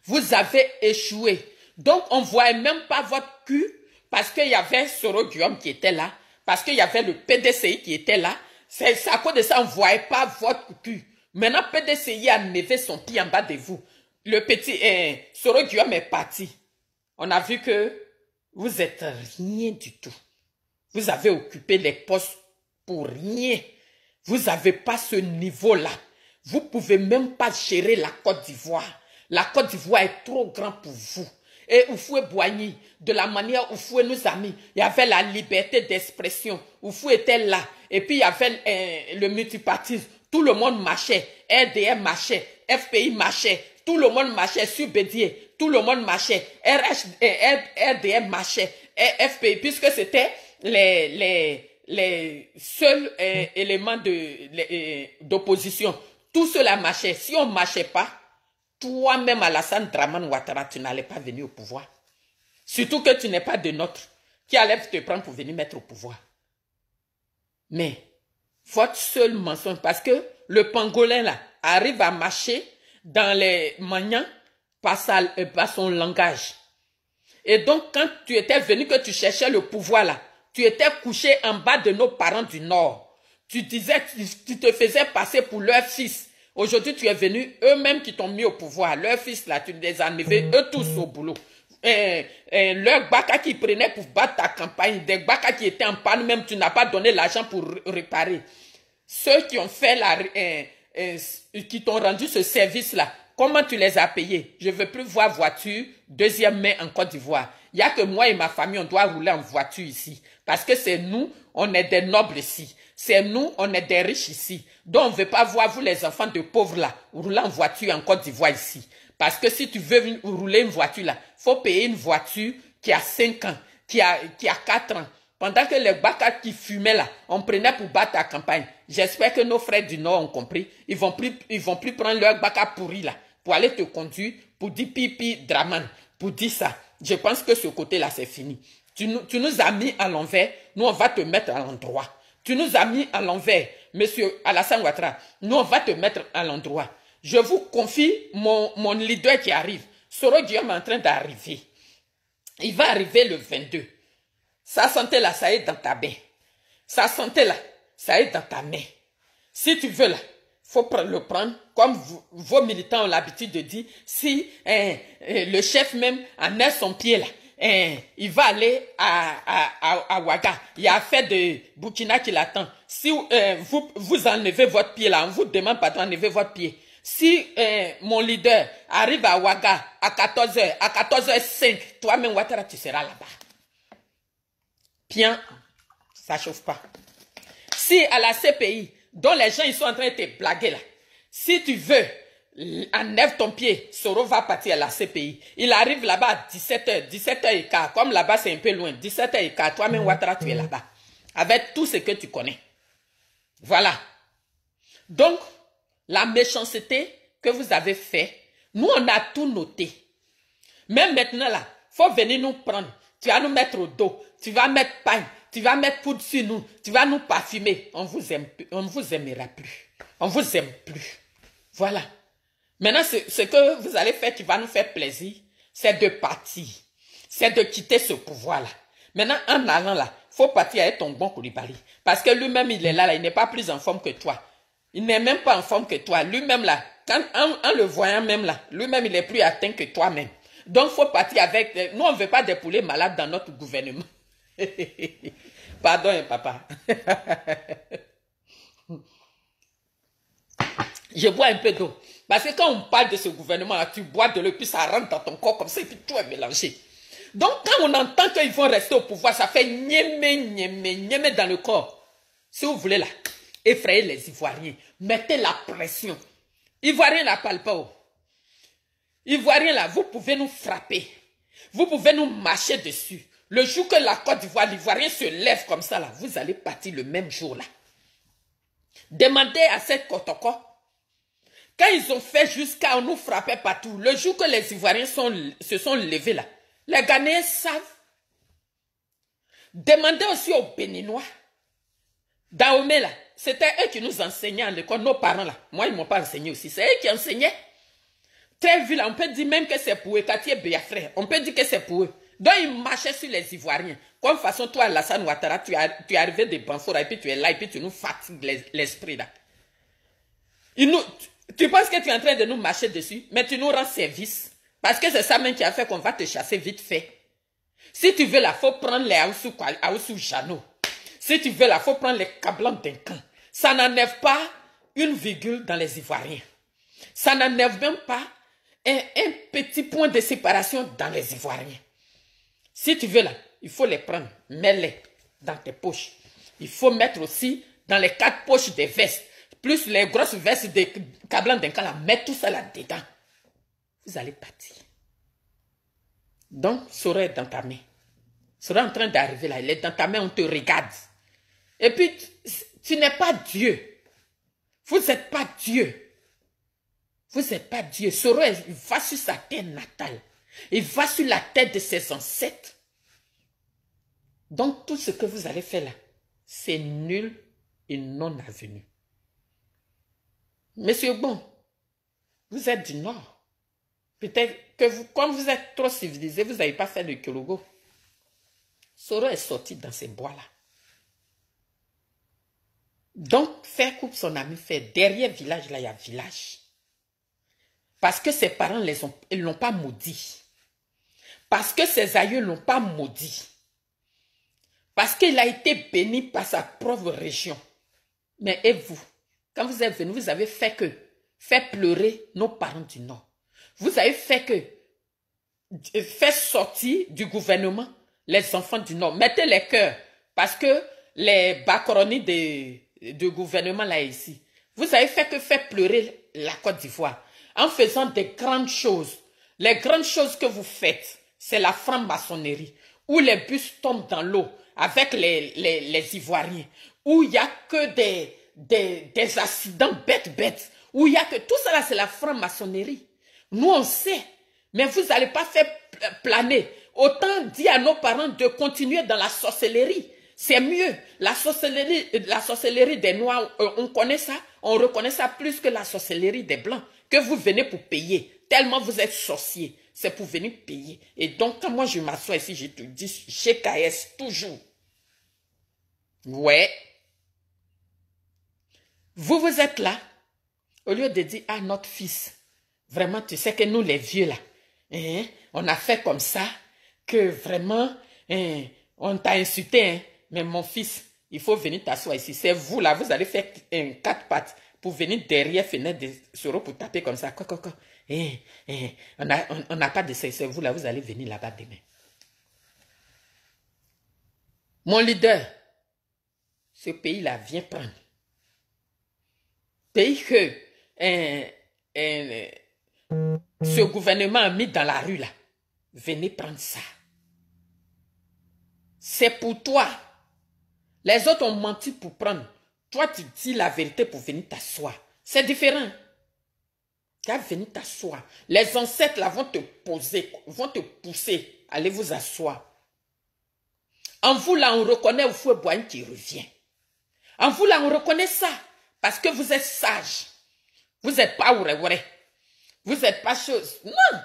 Speaker 1: Vous avez échoué. Donc, on ne voyait même pas votre cul parce qu'il y avait Guillaume qui était là, parce qu'il y avait le PDCI qui était là. C'est à cause de ça, on ne voyait pas votre cul. Maintenant, PDCI a levé son pied en bas de vous. Le petit eh, Soro Guillaume est parti. On a vu que vous êtes rien du tout. Vous avez occupé les postes pour rien. Vous n'avez pas ce niveau-là. Vous ne pouvez même pas gérer la Côte d'Ivoire. La Côte d'Ivoire est trop grande pour vous. Et Oufoué Boigny, de la manière où Oufoué nous a il y avait la liberté d'expression. Oufoué était là. Et puis il y avait euh, le multipartisme. Tout le monde marchait. RDM marchait. FPI marchait. Tout le monde marchait. Subédier. Tout le monde marchait. RDM euh, marchait. FPI, puisque c'était les, les, les seuls euh, mm. éléments euh, d'opposition. Tout cela marchait. Si on ne marchait pas, toi-même, Alassane Draman Ouattara, tu n'allais pas venir au pouvoir. Surtout que tu n'es pas de notre. Qui allait te prendre pour venir mettre au pouvoir Mais, votre seul mensonge, parce que le pangolin, là, arrive à marcher dans les maniants par, sa, euh, par son langage. Et donc, quand tu étais venu, que tu cherchais le pouvoir, là, tu étais couché en bas de nos parents du Nord. Tu disais, tu, te faisais passer pour leur fils. Aujourd'hui, tu es venu, eux-mêmes qui t'ont mis au pouvoir. Leurs fils, là, tu les as enlevés, mm-hmm. eux tous au boulot. Et, eh, eh, leurs baka qui prenait pour battre ta campagne, des baka qui étaient en panne, même tu n'as pas donné l'argent pour réparer. Ceux qui ont fait la, eh, qui t'ont rendu ce service-là, comment tu les as payés Je veux plus voir voiture, deuxième main en Côte d'Ivoire. Il n'y a que moi et ma famille, on doit rouler en voiture ici. Parce que c'est nous, on est des nobles ici. C'est nous, on est des riches ici. Donc, on ne veut pas voir, vous, les enfants de pauvres là, rouler en voiture en Côte d'Ivoire ici. Parce que si tu veux rouler une voiture là, il faut payer une voiture qui a 5 ans, qui a, qui 4 ans. Pendant que les bacas qui fumaient là, on prenait pour battre la campagne. J'espère que nos frères du Nord ont compris. Ils vont plus, vont plus prendre leur bacas pourris pourri là, pour aller te conduire, pour dire pipi, draman, pour dire ça. Je pense que ce côté-là, c'est fini. Tu nous, as mis à l'envers, nous, on va te mettre à l'endroit. Tu nous as mis à l'envers, monsieur Alassane Ouattara, nous, on va te mettre à l'endroit. Je vous confie mon, leader qui arrive. Soro Diom est en train d'arriver. Il va arriver le 22. Ça sentait là, ça est dans ta main. Ça sentait là, ça est dans ta main. Si tu veux là, faut le prendre, comme vos militants ont l'habitude de dire, si hein, hein, le chef même amène son pied là, hein, il va aller à, à, Ouaga. Il y a fait de Burkina qui l'attend. Si euh, vous, vous enlevez votre pied là, on vous demande pas d'enlever votre pied. Si mon leader arrive à Ouaga à 14h, à 14h05, toi-même Ouattara, tu seras là-bas. Bien, ça chauffe pas. Si à la CPI, donc les gens ils sont en train de te blaguer là. Si tu veux, enlève ton pied, Soro va partir à la CPI. Il arrive là-bas à 17h, 17h15, comme là-bas c'est un peu loin, 17h15, toi-même mm-hmm. Ouattara, tu es là-bas, avec tout ce que tu connais. Voilà. Donc, la méchanceté que vous avez fait, nous on a tout noté. Même maintenant là, faut venir nous prendre, tu vas nous mettre au dos, tu vas mettre paille, tu vas mettre poudre sur nous. Tu vas nous parfumer. On vous aime, on ne vous aimera plus. On vous aime plus. Voilà. Maintenant, ce, que vous allez faire, qui va nous faire plaisir, c'est de partir. C'est de quitter ce pouvoir-là. Maintenant, en allant là, il faut partir avec ton bon Koulibaly. Parce que lui-même, il est là, là, il n'est pas plus en forme que toi. Il n'est même pas en forme que toi. Lui-même là, en, le voyant même là, lui-même, il est plus atteint que toi-même. Donc, il faut partir avec... Euh, nous, on ne veut pas des poulets malades dans notre gouvernement. Pardon, papa. Je bois un peu d'eau. Parce que quand on parle de ce gouvernement tu bois de l'eau, puis ça rentre dans ton corps comme ça, et puis tout est mélangé. Donc, quand on entend qu'ils vont rester au pouvoir, ça fait niémé, niémé, niémé dans le corps. Si vous voulez, là, effrayez les Ivoiriens. Mettez la pression. rien là, parle pas. rien là, vous pouvez nous frapper. Vous pouvez nous marcher dessus. Le jour que la Côte d'Ivoire, l'Ivoirien se lève comme ça, là, vous allez partir le même jour, là. Demandez à cette d'Ivoire. Quand ils ont fait jusqu'à nous frapper partout, le jour que les Ivoiriens se sont levés, là, les Ghanéens savent. Demandez aussi aux Béninois. Dahomey, là, c'était eux qui nous enseignaient à l'école, nos parents, là. Moi, ils ne m'ont pas enseigné aussi. C'est eux qui enseignaient. Très vilain, on peut dire même que c'est pour eux. on peut dire que c'est pour eux. Donc ils marchaient sur les Ivoiriens. Comme façon, toi, Lassane Ouattara, tu, tu es arrivé de Banfora et puis tu es là et puis tu nous fatigues l'esprit là. tu penses que tu es en train de nous marcher dessus, mais tu nous rends service. Parce que c'est ça même qui a fait qu'on va te chasser vite fait. Si tu veux la, faut prendre les Aoussou, Aoussou Jano. Si tu veux la, faut prendre les Kablan d'un camp. Ça n'enlève pas une virgule dans les Ivoiriens. Ça n'enlève même pas un petit point de séparation dans les Ivoiriens. Si tu veux là, il faut les prendre, mets-les dans tes poches. Il faut mettre aussi dans les quatre poches des vestes, plus les grosses vestes de Kablan là. mets tout ça là-dedans. Vous allez partir. Donc, Sora est dans ta main. Sora est en train d'arriver là, il est dans ta main, on te regarde. Et puis, tu n'es pas Dieu. Vous n'êtes pas Dieu. Vous n'êtes pas Dieu. Sora va sur sa terre natale. Il va sur la tête de ses ancêtres. Donc tout ce que vous allez faire là, c'est nul et non avenu. Monsieur Bon, vous êtes du Nord. Peut-être que vous, comme vous êtes trop civilisé, vous n'avez pas fait le Kyologo. Soro est sorti dans ces bois-là. Donc, faire coupe son ami, faire derrière village, là, il y a village. Parce que ses parents ne l'ont pas maudit. Parce que ses aïeux n'ont pas maudit. Parce qu'il a été béni par sa propre région. Mais et vous, quand vous êtes venus, vous avez fait que faire pleurer nos parents du Nord. Vous avez fait que faire sortir du gouvernement les enfants du Nord. Mettez les cœurs. Parce que les bacronies de, gouvernement là ici, vous avez fait que faire pleurer la Côte d'Ivoire en faisant des grandes choses. Les grandes choses que vous faites, c'est la franc-maçonnerie, où les bus tombent dans l'eau avec les, Ivoiriens, où il n'y a que des, accidents bêtes, bêtes, où il y a que tout cela, c'est la franc-maçonnerie. Nous, on sait, mais vous n'allez pas faire planer. Autant dire à nos parents de continuer dans la sorcellerie. C'est mieux. La sorcellerie, la sorcellerie des Noirs, euh, on connaît ça, on reconnaît ça plus que la sorcellerie des Blancs, que vous venez pour payer, tellement vous êtes sorciers c'est pour venir payer. Et donc, quand moi je m'assois ici, je te dis GKS toujours. Ouais. Vous, vous êtes là. Au lieu de dire, ah, notre fils, vraiment, tu sais que nous, les vieux, là, hein, on a fait comme ça, que vraiment, hein, on t'a insulté, hein, mais mon fils, il faut venir t'asseoir ici. C'est vous, là, vous allez faire un hein, quatre pattes pour venir derrière fenêtre de Soro pour taper comme ça. quoi, quoi. Eh, eh, on n'a pas de cesseur vous là, vous allez venir là-bas demain. Mon leader, ce pays-là vient prendre. Pays que ce gouvernement a mis dans la rue là. Venez prendre ça. C'est pour toi. Les autres ont menti pour prendre. Toi, tu dis la vérité pour venir t'asseoir. C'est différent. Tu as venu t'asseoir. Les ancêtres là vont te poser, vont te pousser. Allez vous asseoir. En vous là, on reconnaît au fouet qui revient. En vous là, on reconnaît ça. Parce que vous êtes sage. Vous n'êtes pas ouréoué. Vous n'êtes pas chose. Non.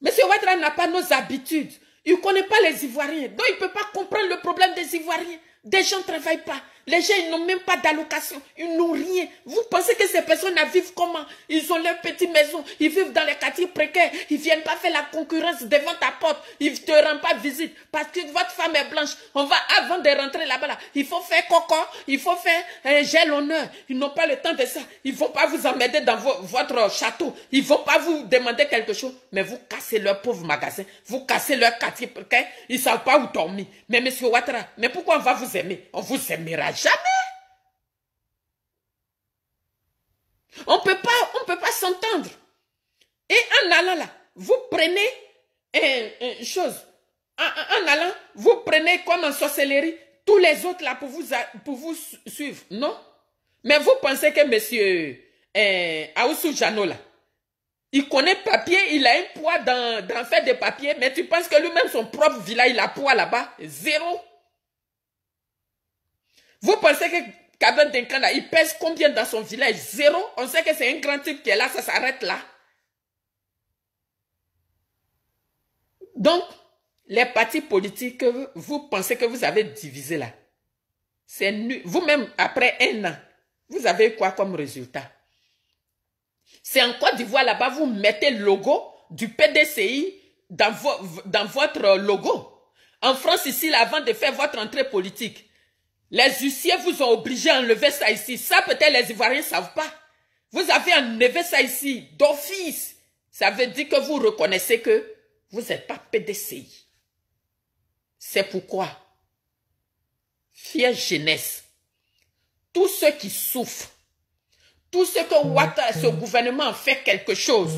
Speaker 1: Monsieur Ouattara n'a pas nos habitudes. Il ne connaît pas les Ivoiriens. Donc, il ne peut pas comprendre le problème des Ivoiriens. Des gens ne travaillent pas. Les gens, ils n'ont même pas d'allocation. Ils n'ont rien. Vous pensez que ces personnes vivent comment Ils ont leur petite maison. Ils vivent dans les quartiers précaires. Ils ne viennent pas faire la concurrence devant ta porte. Ils ne te rendent pas visite. Parce que votre femme est blanche. On va, avant de rentrer là-bas, il faut faire coco. Il faut faire un gel honneur. Ils n'ont pas le temps de ça. Ils ne vont pas vous emmener dans votre château. Ils ne vont pas vous demander quelque chose. Mais vous cassez leur pauvre magasin. Vous cassez leur quartier précaire. Ils ne savent pas où dormir. Mais monsieur Ouattara, mais pourquoi on va vous aimer On vous aimera jamais. On peut pas, on peut pas s'entendre. Et en allant là, vous prenez une, chose. En, allant, vous prenez comme en sorcellerie tous les autres là pour vous, pour vous suivre. Non. Mais vous pensez que monsieur euh, Aoussou Jano là, il connaît papier, il a un poids dans, dans faire des papiers, mais tu penses que lui-même, son propre village, il a poids là-bas. Zéro. Vous pensez que Kaban il pèse combien dans son village Zéro On sait que c'est un grand type qui est là, ça s'arrête là. Donc, les partis politiques vous pensez que vous avez divisé là, c'est Vous-même, après un an, vous avez quoi comme résultat C'est en Côte d'Ivoire là-bas, vous mettez le logo du PDCI dans, votre logo. En France, ici, avant de faire votre entrée politique, les huissiers vous ont obligé à enlever ça ici. Ça, peut-être les Ivoiriens ne savent pas. Vous avez enlevé ça ici d'office. Ça veut dire que vous reconnaissez que vous n'êtes pas PDCI. C'est pourquoi, fière jeunesse, tous ceux qui souffrent, tous ceux que ce gouvernement fait quelque chose,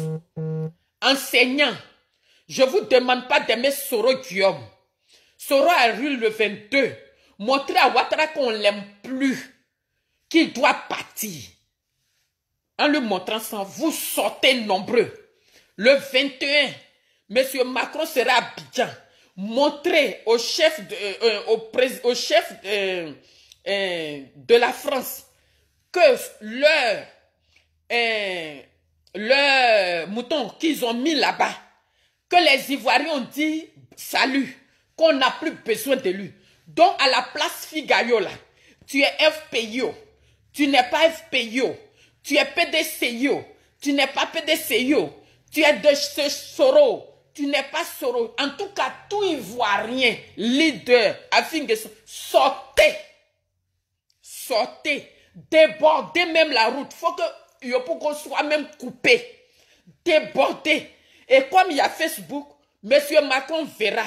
Speaker 1: enseignants, je ne vous demande pas d'aimer Soro Guillaume. Soro a rue le 22 montrer à Ouattara qu'on ne l'aime plus, qu'il doit partir. En le montrant ça vous sortez nombreux. Le 21, M. Macron sera à montrer Montrez au chef de, euh, euh, chef, euh, de la France que leur, leur mouton qu'ils ont mis là-bas, que les Ivoiriens ont dit salut, qu'on n'a plus besoin de lui. Donc, à la place Figayo, tu es FPO, Tu n'es pas FPIO. Tu es PDCO, Tu n'es pas PDCO, Tu es de ce Soro. Tu n'es pas Soro. En tout cas, tout Ivoirien, leader, afin que sortez. Sortez. Débordez même la route. Il Faut que Yopoko soit même coupé. déborder Et comme il y a Facebook, M. Macron verra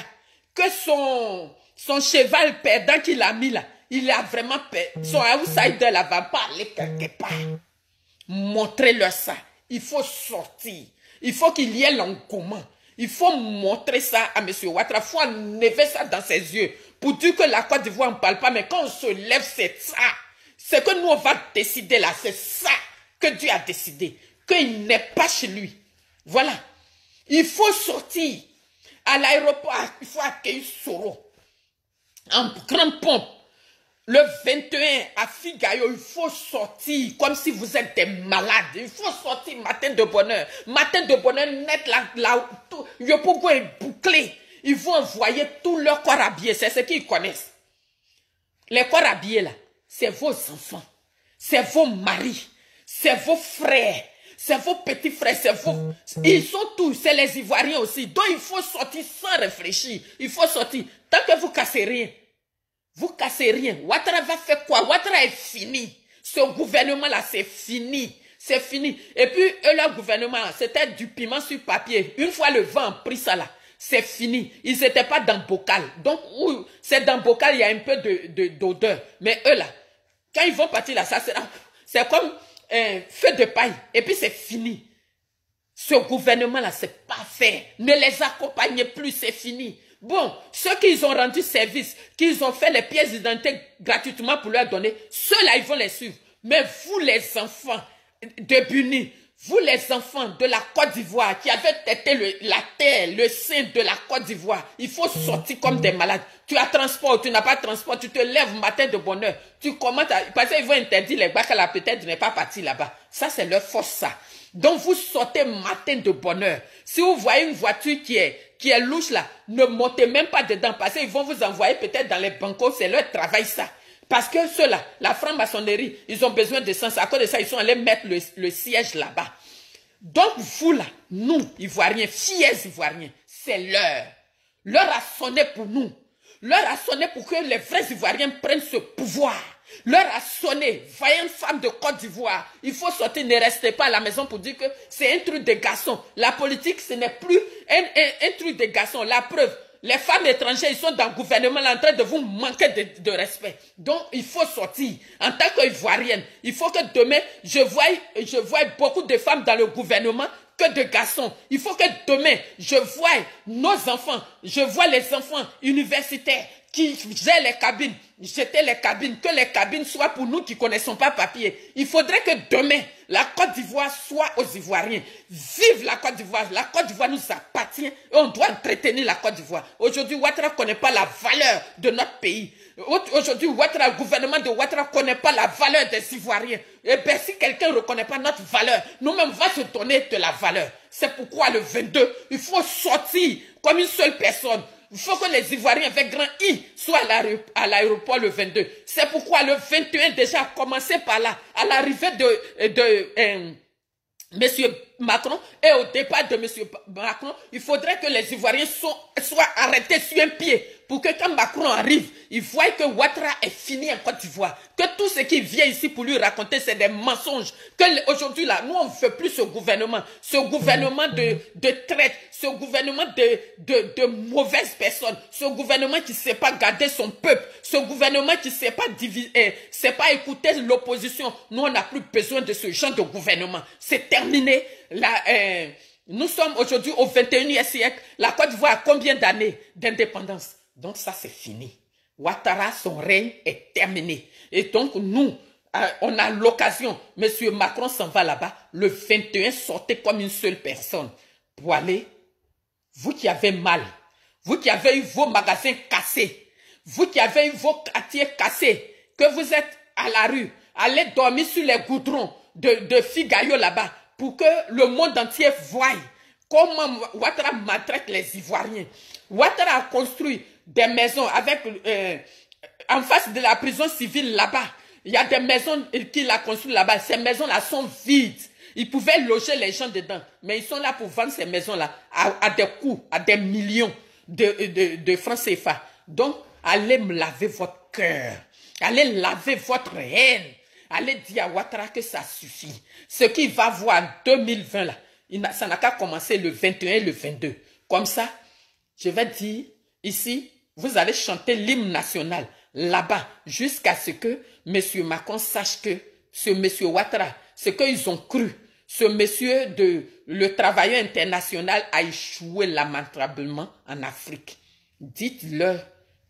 Speaker 1: que son, son cheval perdant qu'il a mis là, il a vraiment peur. Son outsider là va pas quelque part. Montrez-leur ça. Il faut sortir. Il faut qu'il y ait l'engouement. Il faut montrer ça à M. Ouattara. Il faut enlever ça dans ses yeux pour dire que la Côte d'Ivoire ne parle pas. Mais quand on se lève, c'est ça. C'est que nous, on va décider là, c'est ça que Dieu a décidé. Qu'il n'est pas chez lui. Voilà. Il faut sortir. À l'aéroport, il faut accueillir Soro en grande pompe. Le 21, à Figayo, il faut sortir comme si vous êtes des malades. Il faut sortir matin de bonheur. Matin de bonheur, net, la, Ils vont envoyer tous leurs corps C'est ce qu'ils connaissent. Les corps habillés, là, c'est vos enfants. C'est vos maris. C'est vos frères c'est vos petits frères, c'est vous. Ils sont tous, c'est les Ivoiriens aussi. Donc il faut sortir sans réfléchir. Il faut sortir. Tant que vous cassez rien, vous cassez rien. Ouattara va faire quoi Ouattara est fini. Ce gouvernement-là, c'est fini. C'est fini. Et puis, eux, leur gouvernement, c'était du piment sur papier. Une fois le vent pris ça là, c'est fini. Ils n'étaient pas dans bocal. Donc, c'est dans bocal, il y a un peu d'odeur. De, Mais eux là, quand ils vont partir là, ça sera... C'est comme feu de paille et puis c'est fini. Ce gouvernement-là, c'est pas fait. Ne les accompagnez plus, c'est fini. Bon, ceux qui ont rendu service, qui ont fait les pièces d'identité gratuitement pour leur donner, ceux-là, ils vont les suivre. Mais vous, les enfants de vous les enfants de la Côte d'Ivoire qui avez têté la terre, le sein de la Côte d'Ivoire, il faut sortir comme des malades. Tu as transport, tu n'as pas transport, tu te lèves matin de bonheur. tu commences à... Parce qu'ils vont interdire les bacs à la peut-être n'est pas parti là-bas. Ça, c'est leur force, ça. Donc, vous sortez matin de bonheur. Si vous voyez une voiture qui est, qui est louche là, ne montez même pas dedans parce qu'ils vont vous envoyer peut-être dans les bancos, c'est leur travail, ça. Parce que ceux-là, la franc-maçonnerie, ils ont besoin sens. À cause de ça, ils sont allés mettre le, siège là-bas. Donc, vous là, nous, Ivoiriens, fiers Ivoiriens, c'est l'heure. L'heure a sonné pour nous. L'heure a sonné pour que les vrais Ivoiriens prennent ce pouvoir. L'heure a sonné. Vaillante femme de Côte d'Ivoire, il faut sortir, ne restez pas à la maison pour dire que c'est un truc de garçon. La politique, ce n'est plus un, un truc de garçon. La preuve, les femmes étrangères, ils sont dans le gouvernement en train de vous manquer de, respect. Donc, il faut sortir. En tant qu'Ivoirienne, il faut que demain, je voie, je beaucoup de femmes dans le gouvernement que de garçons. Il faut que demain, je voie nos enfants, je vois les enfants universitaires qui gèrent les cabines, jeter les cabines, que les cabines soient pour nous qui ne connaissons pas papier. Il faudrait que demain, la Côte d'Ivoire soit aux Ivoiriens. Vive la Côte d'Ivoire. La Côte d'Ivoire nous appartient et on doit entretenir la Côte d'Ivoire. Aujourd'hui, Ouattara ne connaît pas la valeur de notre pays. Aujourd'hui, Ouattara, le gouvernement de Ouattara ne connaît pas la valeur des Ivoiriens. Et eh bien, si quelqu'un ne reconnaît pas notre valeur, nous-mêmes, va se donner de la valeur. C'est pourquoi le 22, il faut sortir comme une seule personne. Il faut que les Ivoiriens avec grand I soient à l'aéroport le 22. C'est pourquoi le 21 déjà, commencé par là, à l'arrivée de, de euh, Monsieur Macron et au départ de Monsieur Macron, il faudrait que les Ivoiriens soient arrêtés sur un pied pour que quand Macron arrive, il voit que Ouattara est fini en Côte d'Ivoire, que tout ce qui vient ici pour lui raconter, c'est des mensonges. Que aujourd'hui là, nous on ne veut plus ce gouvernement, ce gouvernement de, de traite, ce gouvernement de, de, de mauvaises personnes, ce gouvernement qui ne sait pas garder son peuple, ce gouvernement qui ne sait pas diviser, eh, pas écouter l'opposition. Nous on n'a plus besoin de ce genre de gouvernement. C'est terminé. La, eh, nous sommes aujourd'hui au 21e siècle. La Côte d'Ivoire a combien d'années d'indépendance donc ça, c'est fini. Ouattara, son règne est terminé. Et donc nous, euh, on a l'occasion. Monsieur Macron s'en va là-bas. Le 21, sortez comme une seule personne pour aller. Vous qui avez mal, vous qui avez eu vos magasins cassés, vous qui avez eu vos quartiers cassés, que vous êtes à la rue, allez dormir sur les goudrons de, de Figayo là-bas pour que le monde entier voie comment Ouattara maltraite les Ivoiriens. Ouattara a construit des maisons avec, euh, en face de la prison civile là-bas. Il y a des maisons qu'il a construites là-bas. Ces maisons-là sont vides. Ils pouvaient loger les gens dedans. Mais ils sont là pour vendre ces maisons-là à, des coûts, à des millions de, de, francs CFA. Donc, allez me laver votre cœur. Allez laver votre haine. Allez dire à Ouattara que ça suffit. Ce qu'il va voir en 2020, là, ça n'a qu'à commencer le 21 et le 22. Comme ça, je vais dire ici, vous allez chanter l'hymne national là-bas jusqu'à ce que M. Macron sache que ce M. Ouattara, ce qu'ils ont cru, ce monsieur de le travailleur international a échoué lamentablement en Afrique. Dites-leur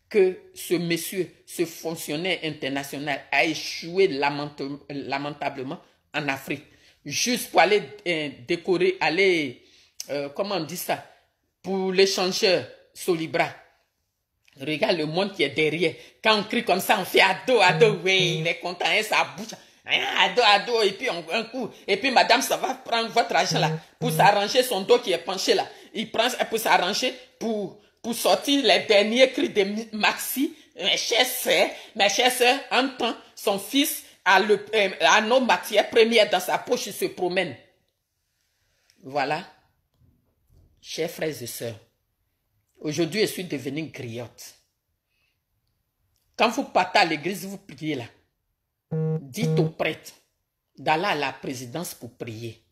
Speaker 1: que ce monsieur, ce fonctionnaire international a échoué lamentablement en Afrique. Juste pour aller euh, décorer, aller, euh, comment on dit ça, pour l'échangeur Solibra. Regarde le monde qui est derrière. Quand on crie comme ça, on fait ado, ado, mm. oui, il est content, hein, ça bouge. Hein, ado, ado, et puis un coup. Et puis madame, ça va prendre votre argent là, mm. pour mm. s'arranger son dos qui est penché là. Il prend euh, pour s'arranger, pour, pour sortir les derniers cris de Maxi. Mes chers sœurs, mes sœurs, entend son fils à, le, euh, à nos matières premières dans sa poche, il se promène. Voilà, chers frères et sœurs. Aujourd'hui, je suis devenue griotte. Quand vous partez à l'église, vous priez là. Dites au prêtre d'aller à la présidence pour prier.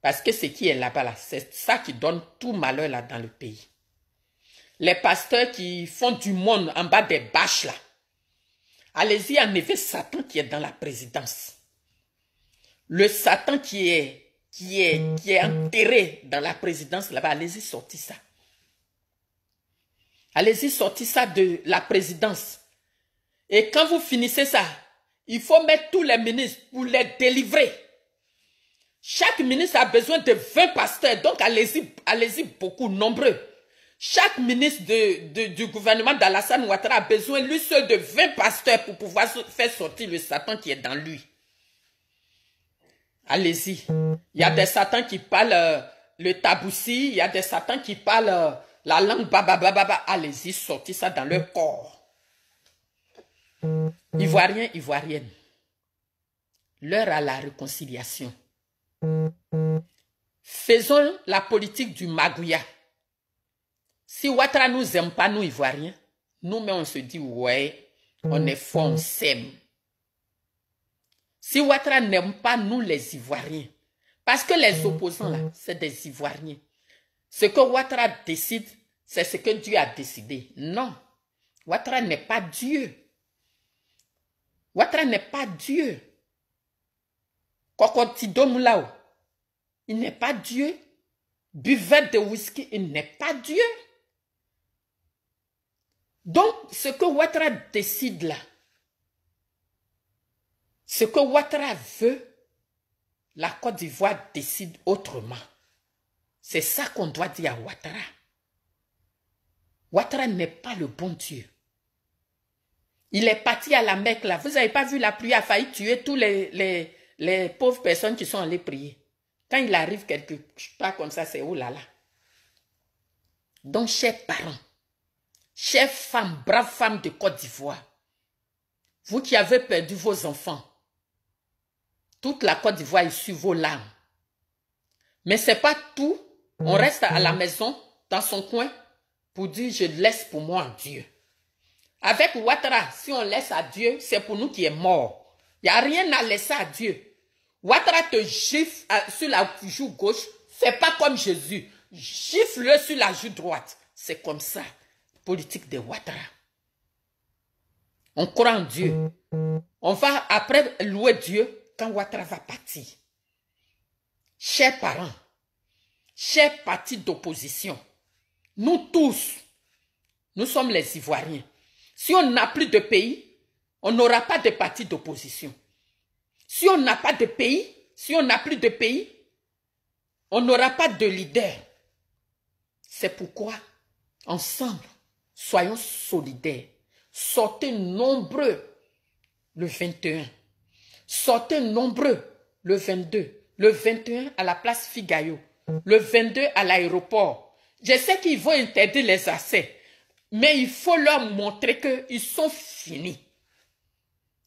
Speaker 1: Parce que ce qui est là-bas, là, c'est ça qui donne tout malheur là dans le pays. Les pasteurs qui font du monde en bas des bâches là. Allez-y enlever Satan qui est dans la présidence. Le Satan qui est, qui est, qui est enterré dans la présidence là-bas, allez-y sortir ça. Allez-y, sortez ça de la présidence. Et quand vous finissez ça, il faut mettre tous les ministres pour les délivrer. Chaque ministre a besoin de 20 pasteurs, donc allez-y, allez-y beaucoup, nombreux. Chaque ministre du gouvernement d'Alassane Ouattara a besoin, lui seul, de 20 pasteurs pour pouvoir faire sortir le Satan qui est dans lui. Allez-y. Il y a des Satans qui parlent euh, le tabouci. il y a des Satans qui parlent... Euh, la langue baba allez-y, sortez ça dans leur corps. Ivoiriens, Ivoiriennes, l'heure à la réconciliation. Faisons la politique du Magouya. Si Ouattara nous aime pas, nous Ivoiriens, nous mais on se dit, ouais, on est fort, on Si Ouattara n'aime pas, nous les Ivoiriens, parce que les opposants là, c'est des Ivoiriens. Ce que Ouattara décide, c'est ce que Dieu a décidé. Non. Ouattara n'est pas Dieu. Ouattara n'est pas Dieu. Kokotidomulao, il n'est pas Dieu. Buvette de whisky, il n'est pas Dieu. Donc, ce que Ouattara décide là, ce que Ouattara veut, la Côte d'Ivoire décide autrement. C'est ça qu'on doit dire à Ouattara. Ouattara n'est pas le bon Dieu. Il est parti à la Mecque là. Vous n'avez pas vu la pluie a failli tuer tous les, les, les, pauvres personnes qui sont allées prier. Quand il arrive quelque part comme ça, c'est oh là là. Donc, chers parents, chères femmes, braves femmes de Côte d'Ivoire, vous qui avez perdu vos enfants, toute la Côte d'Ivoire est sur vos larmes. Mais ce n'est pas tout
Speaker 2: on reste à la
Speaker 1: maison, dans son coin, pour dire je laisse pour moi Dieu. Avec Ouattara, si on laisse à Dieu, c'est pour nous qui est mort. Il n'y a rien à laisser à Dieu. Ouattara te gifle euh, sur la joue gauche, c'est pas comme Jésus. Gifle-le sur la joue droite. C'est comme ça, politique de Ouattara. On croit en Dieu. On va après louer Dieu quand Ouattara va partir. Chers parents, Chers partis d'opposition, nous tous, nous sommes les Ivoiriens. Si on n'a plus de pays, on n'aura pas de parti d'opposition. Si on n'a pas de pays, si on n'a plus de pays, on n'aura pas de leader. C'est pourquoi, ensemble, soyons solidaires. Sortez nombreux le 21. Sortez nombreux le 22. Le 21 à la place Figayo le 22 à l'aéroport. Je sais qu'ils vont interdire les accès, mais il faut leur montrer qu'ils sont finis.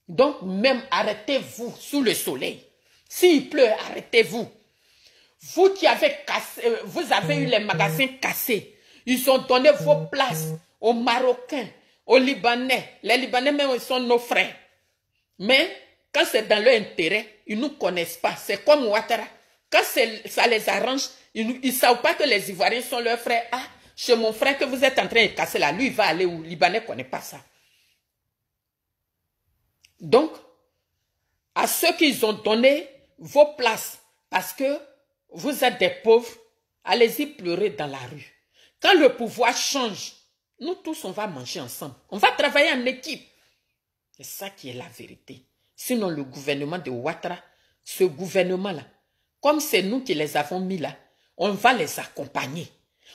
Speaker 1: Donc même arrêtez-vous sous le soleil. S'il pleut, arrêtez-vous. Vous qui avez cassé, euh, vous avez eu les magasins cassés. Ils ont donné vos places aux Marocains, aux Libanais. Les Libanais même sont nos frères. Mais quand c'est dans leur intérêt, ils ne nous connaissent pas. C'est comme Ouattara. Quand ça les arrange, ils ne savent pas que les Ivoiriens sont leurs frères. Ah, chez mon frère que vous êtes en train de casser là, lui, il va aller où Libanais ne connaît pas ça. Donc, à ceux qui ont donné vos places, parce que vous êtes des pauvres, allez-y pleurer dans la rue. Quand le pouvoir change, nous tous, on va manger ensemble. On va travailler en équipe. C'est ça qui est la vérité. Sinon, le gouvernement de Ouattara, ce gouvernement-là, comme c'est nous qui les avons mis là, on va les accompagner.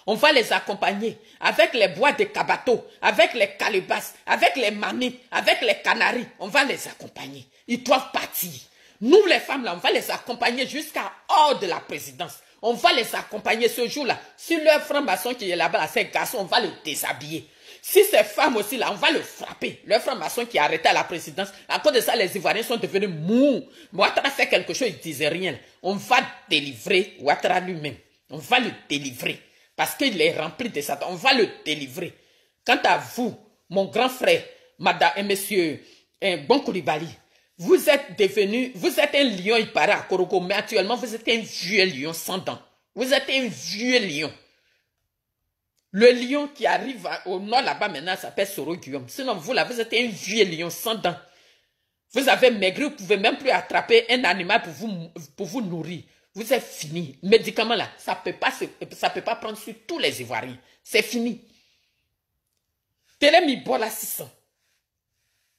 Speaker 1: On va les accompagner avec les bois de cabato, avec les calebasses, avec les mamies, avec les canaries. On va les accompagner. Ils doivent partir. Nous, les femmes, là, on va les accompagner jusqu'à hors de la présidence. On va les accompagner ce jour-là. Si leur franc-maçon qui est là-bas, à ces garçons, on va les déshabiller. Si ces femmes aussi, là, on va le frapper. Le franc-maçon qui a arrêté à la présidence, à cause de ça, les Ivoiriens sont devenus mous. Ouattara fait quelque chose, il disait rien. On va délivrer Ouattara lui-même. On va le délivrer. Parce qu'il est rempli de ça. On va le délivrer. Quant à vous, mon grand frère, madame et monsieur, un hein, bon Koulibaly, vous êtes devenu, vous êtes un lion, il paraît, à Koroko, mais actuellement, vous êtes un vieux lion sans dents. Vous êtes un vieux lion. Le lion qui arrive au nord là-bas maintenant s'appelle Soro Guillaume. Sinon, vous là, vous êtes un vieux lion sans dents. Vous avez maigri, vous pouvez même plus attraper un animal pour vous, nourrir. Vous êtes fini. Médicament là, ça peut peut pas prendre sur tous les Ivoiriens. C'est fini. Télé mi bola 600.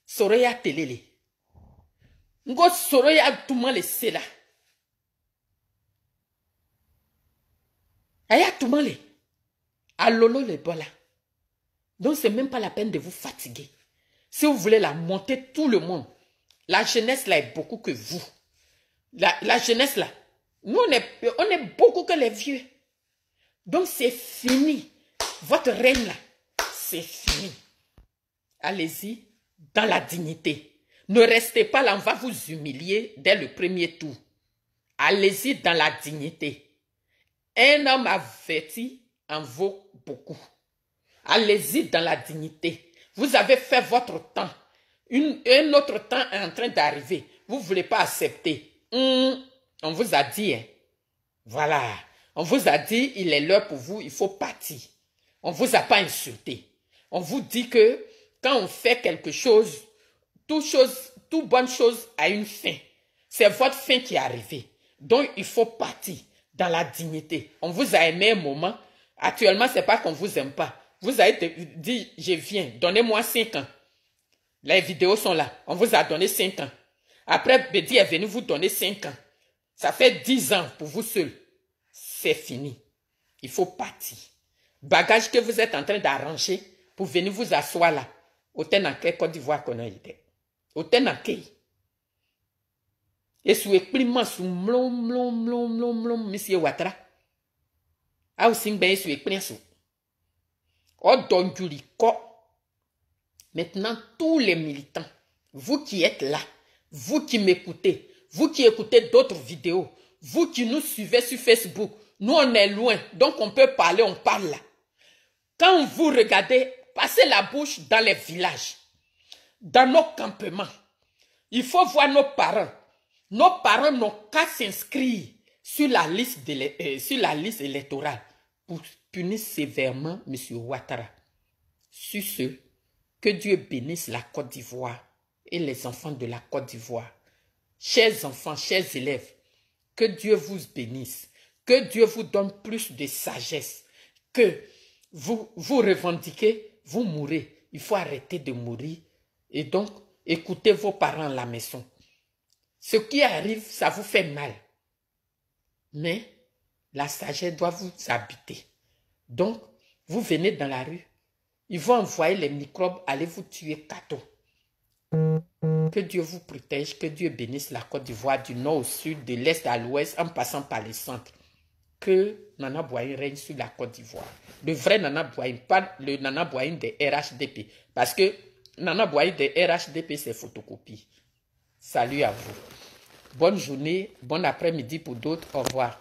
Speaker 1: Soro ya telele. Ngo soro ya là. le sela. Aya tout le. Alolo le pas là. Donc, c'est même pas la peine de vous fatiguer. Si vous voulez la monter, tout le monde. La jeunesse là est beaucoup que vous. La, jeunesse là, nous on est, on est beaucoup que les vieux. Donc c'est fini. Votre règne là, c'est fini. Allez-y dans la dignité. Ne restez pas là, on va vous humilier dès le premier tour. Allez-y dans la dignité. Un homme averti en vaut beaucoup. Allez-y dans la dignité. Vous avez fait votre temps. un autre temps est en train d'arriver. Vous ne voulez pas accepter. Hum, on vous a dit. Hein. Voilà. On vous a dit, il est l'heure pour vous, il faut partir. On ne vous a pas insulté. On vous dit que quand on fait quelque chose, toute chose, toute bonne chose a une fin. C'est votre fin qui est arrivée. Donc, il faut partir dans la dignité. On vous a aimé un moment, Actuellement, ce n'est pas qu'on ne vous aime pas. Vous avez dit, je viens, donnez-moi 5 ans. Les vidéos sont là. On vous a donné 5 ans. Après, Bédi est venu vous donner 5 ans. Ça fait 10 ans pour vous seul. C'est fini. Il faut partir. Bagages que vous êtes en train d'arranger pour venir vous asseoir là. Au Tenanke, Côte d'Ivoire, qu'on a été. Au Tenanke. Et sous écliment, sous mlom, mlom, mlom, mlom, mlom, monsieur Ouattara. Maintenant, tous les militants, vous qui êtes là, vous qui m'écoutez, vous qui écoutez d'autres vidéos, vous qui nous suivez sur Facebook, nous on est loin, donc on peut parler, on parle là. Quand vous regardez, passez la bouche dans les villages, dans nos campements, il faut voir nos parents. Nos parents n'ont qu'à s'inscrire sur la liste, euh, sur la liste électorale pour punir sévèrement M. Ouattara. Sur ce, que Dieu bénisse la Côte d'Ivoire et les enfants de la Côte d'Ivoire. Chers enfants, chers élèves, que Dieu vous bénisse, que Dieu vous donne plus de sagesse, que vous, vous revendiquez, vous mourrez. Il faut arrêter de mourir et donc écoutez vos parents à la maison. Ce qui arrive, ça vous fait mal mais la sagesse doit vous habiter. Donc, vous venez dans la rue, ils vont envoyer les microbes aller vous tuer Kato. Que Dieu vous protège, que Dieu bénisse la Côte d'Ivoire du nord au sud, de l'est à l'ouest, en passant par le centre. Que Nana Boyin règne sur la Côte d'Ivoire. Le vrai Nana Boyin, pas le Nana Boyin des RHDP. Parce que Nana Boyin des RHDP, c'est photocopie. Salut à vous. Bonne journée, bon après-midi pour d'autres. Au revoir.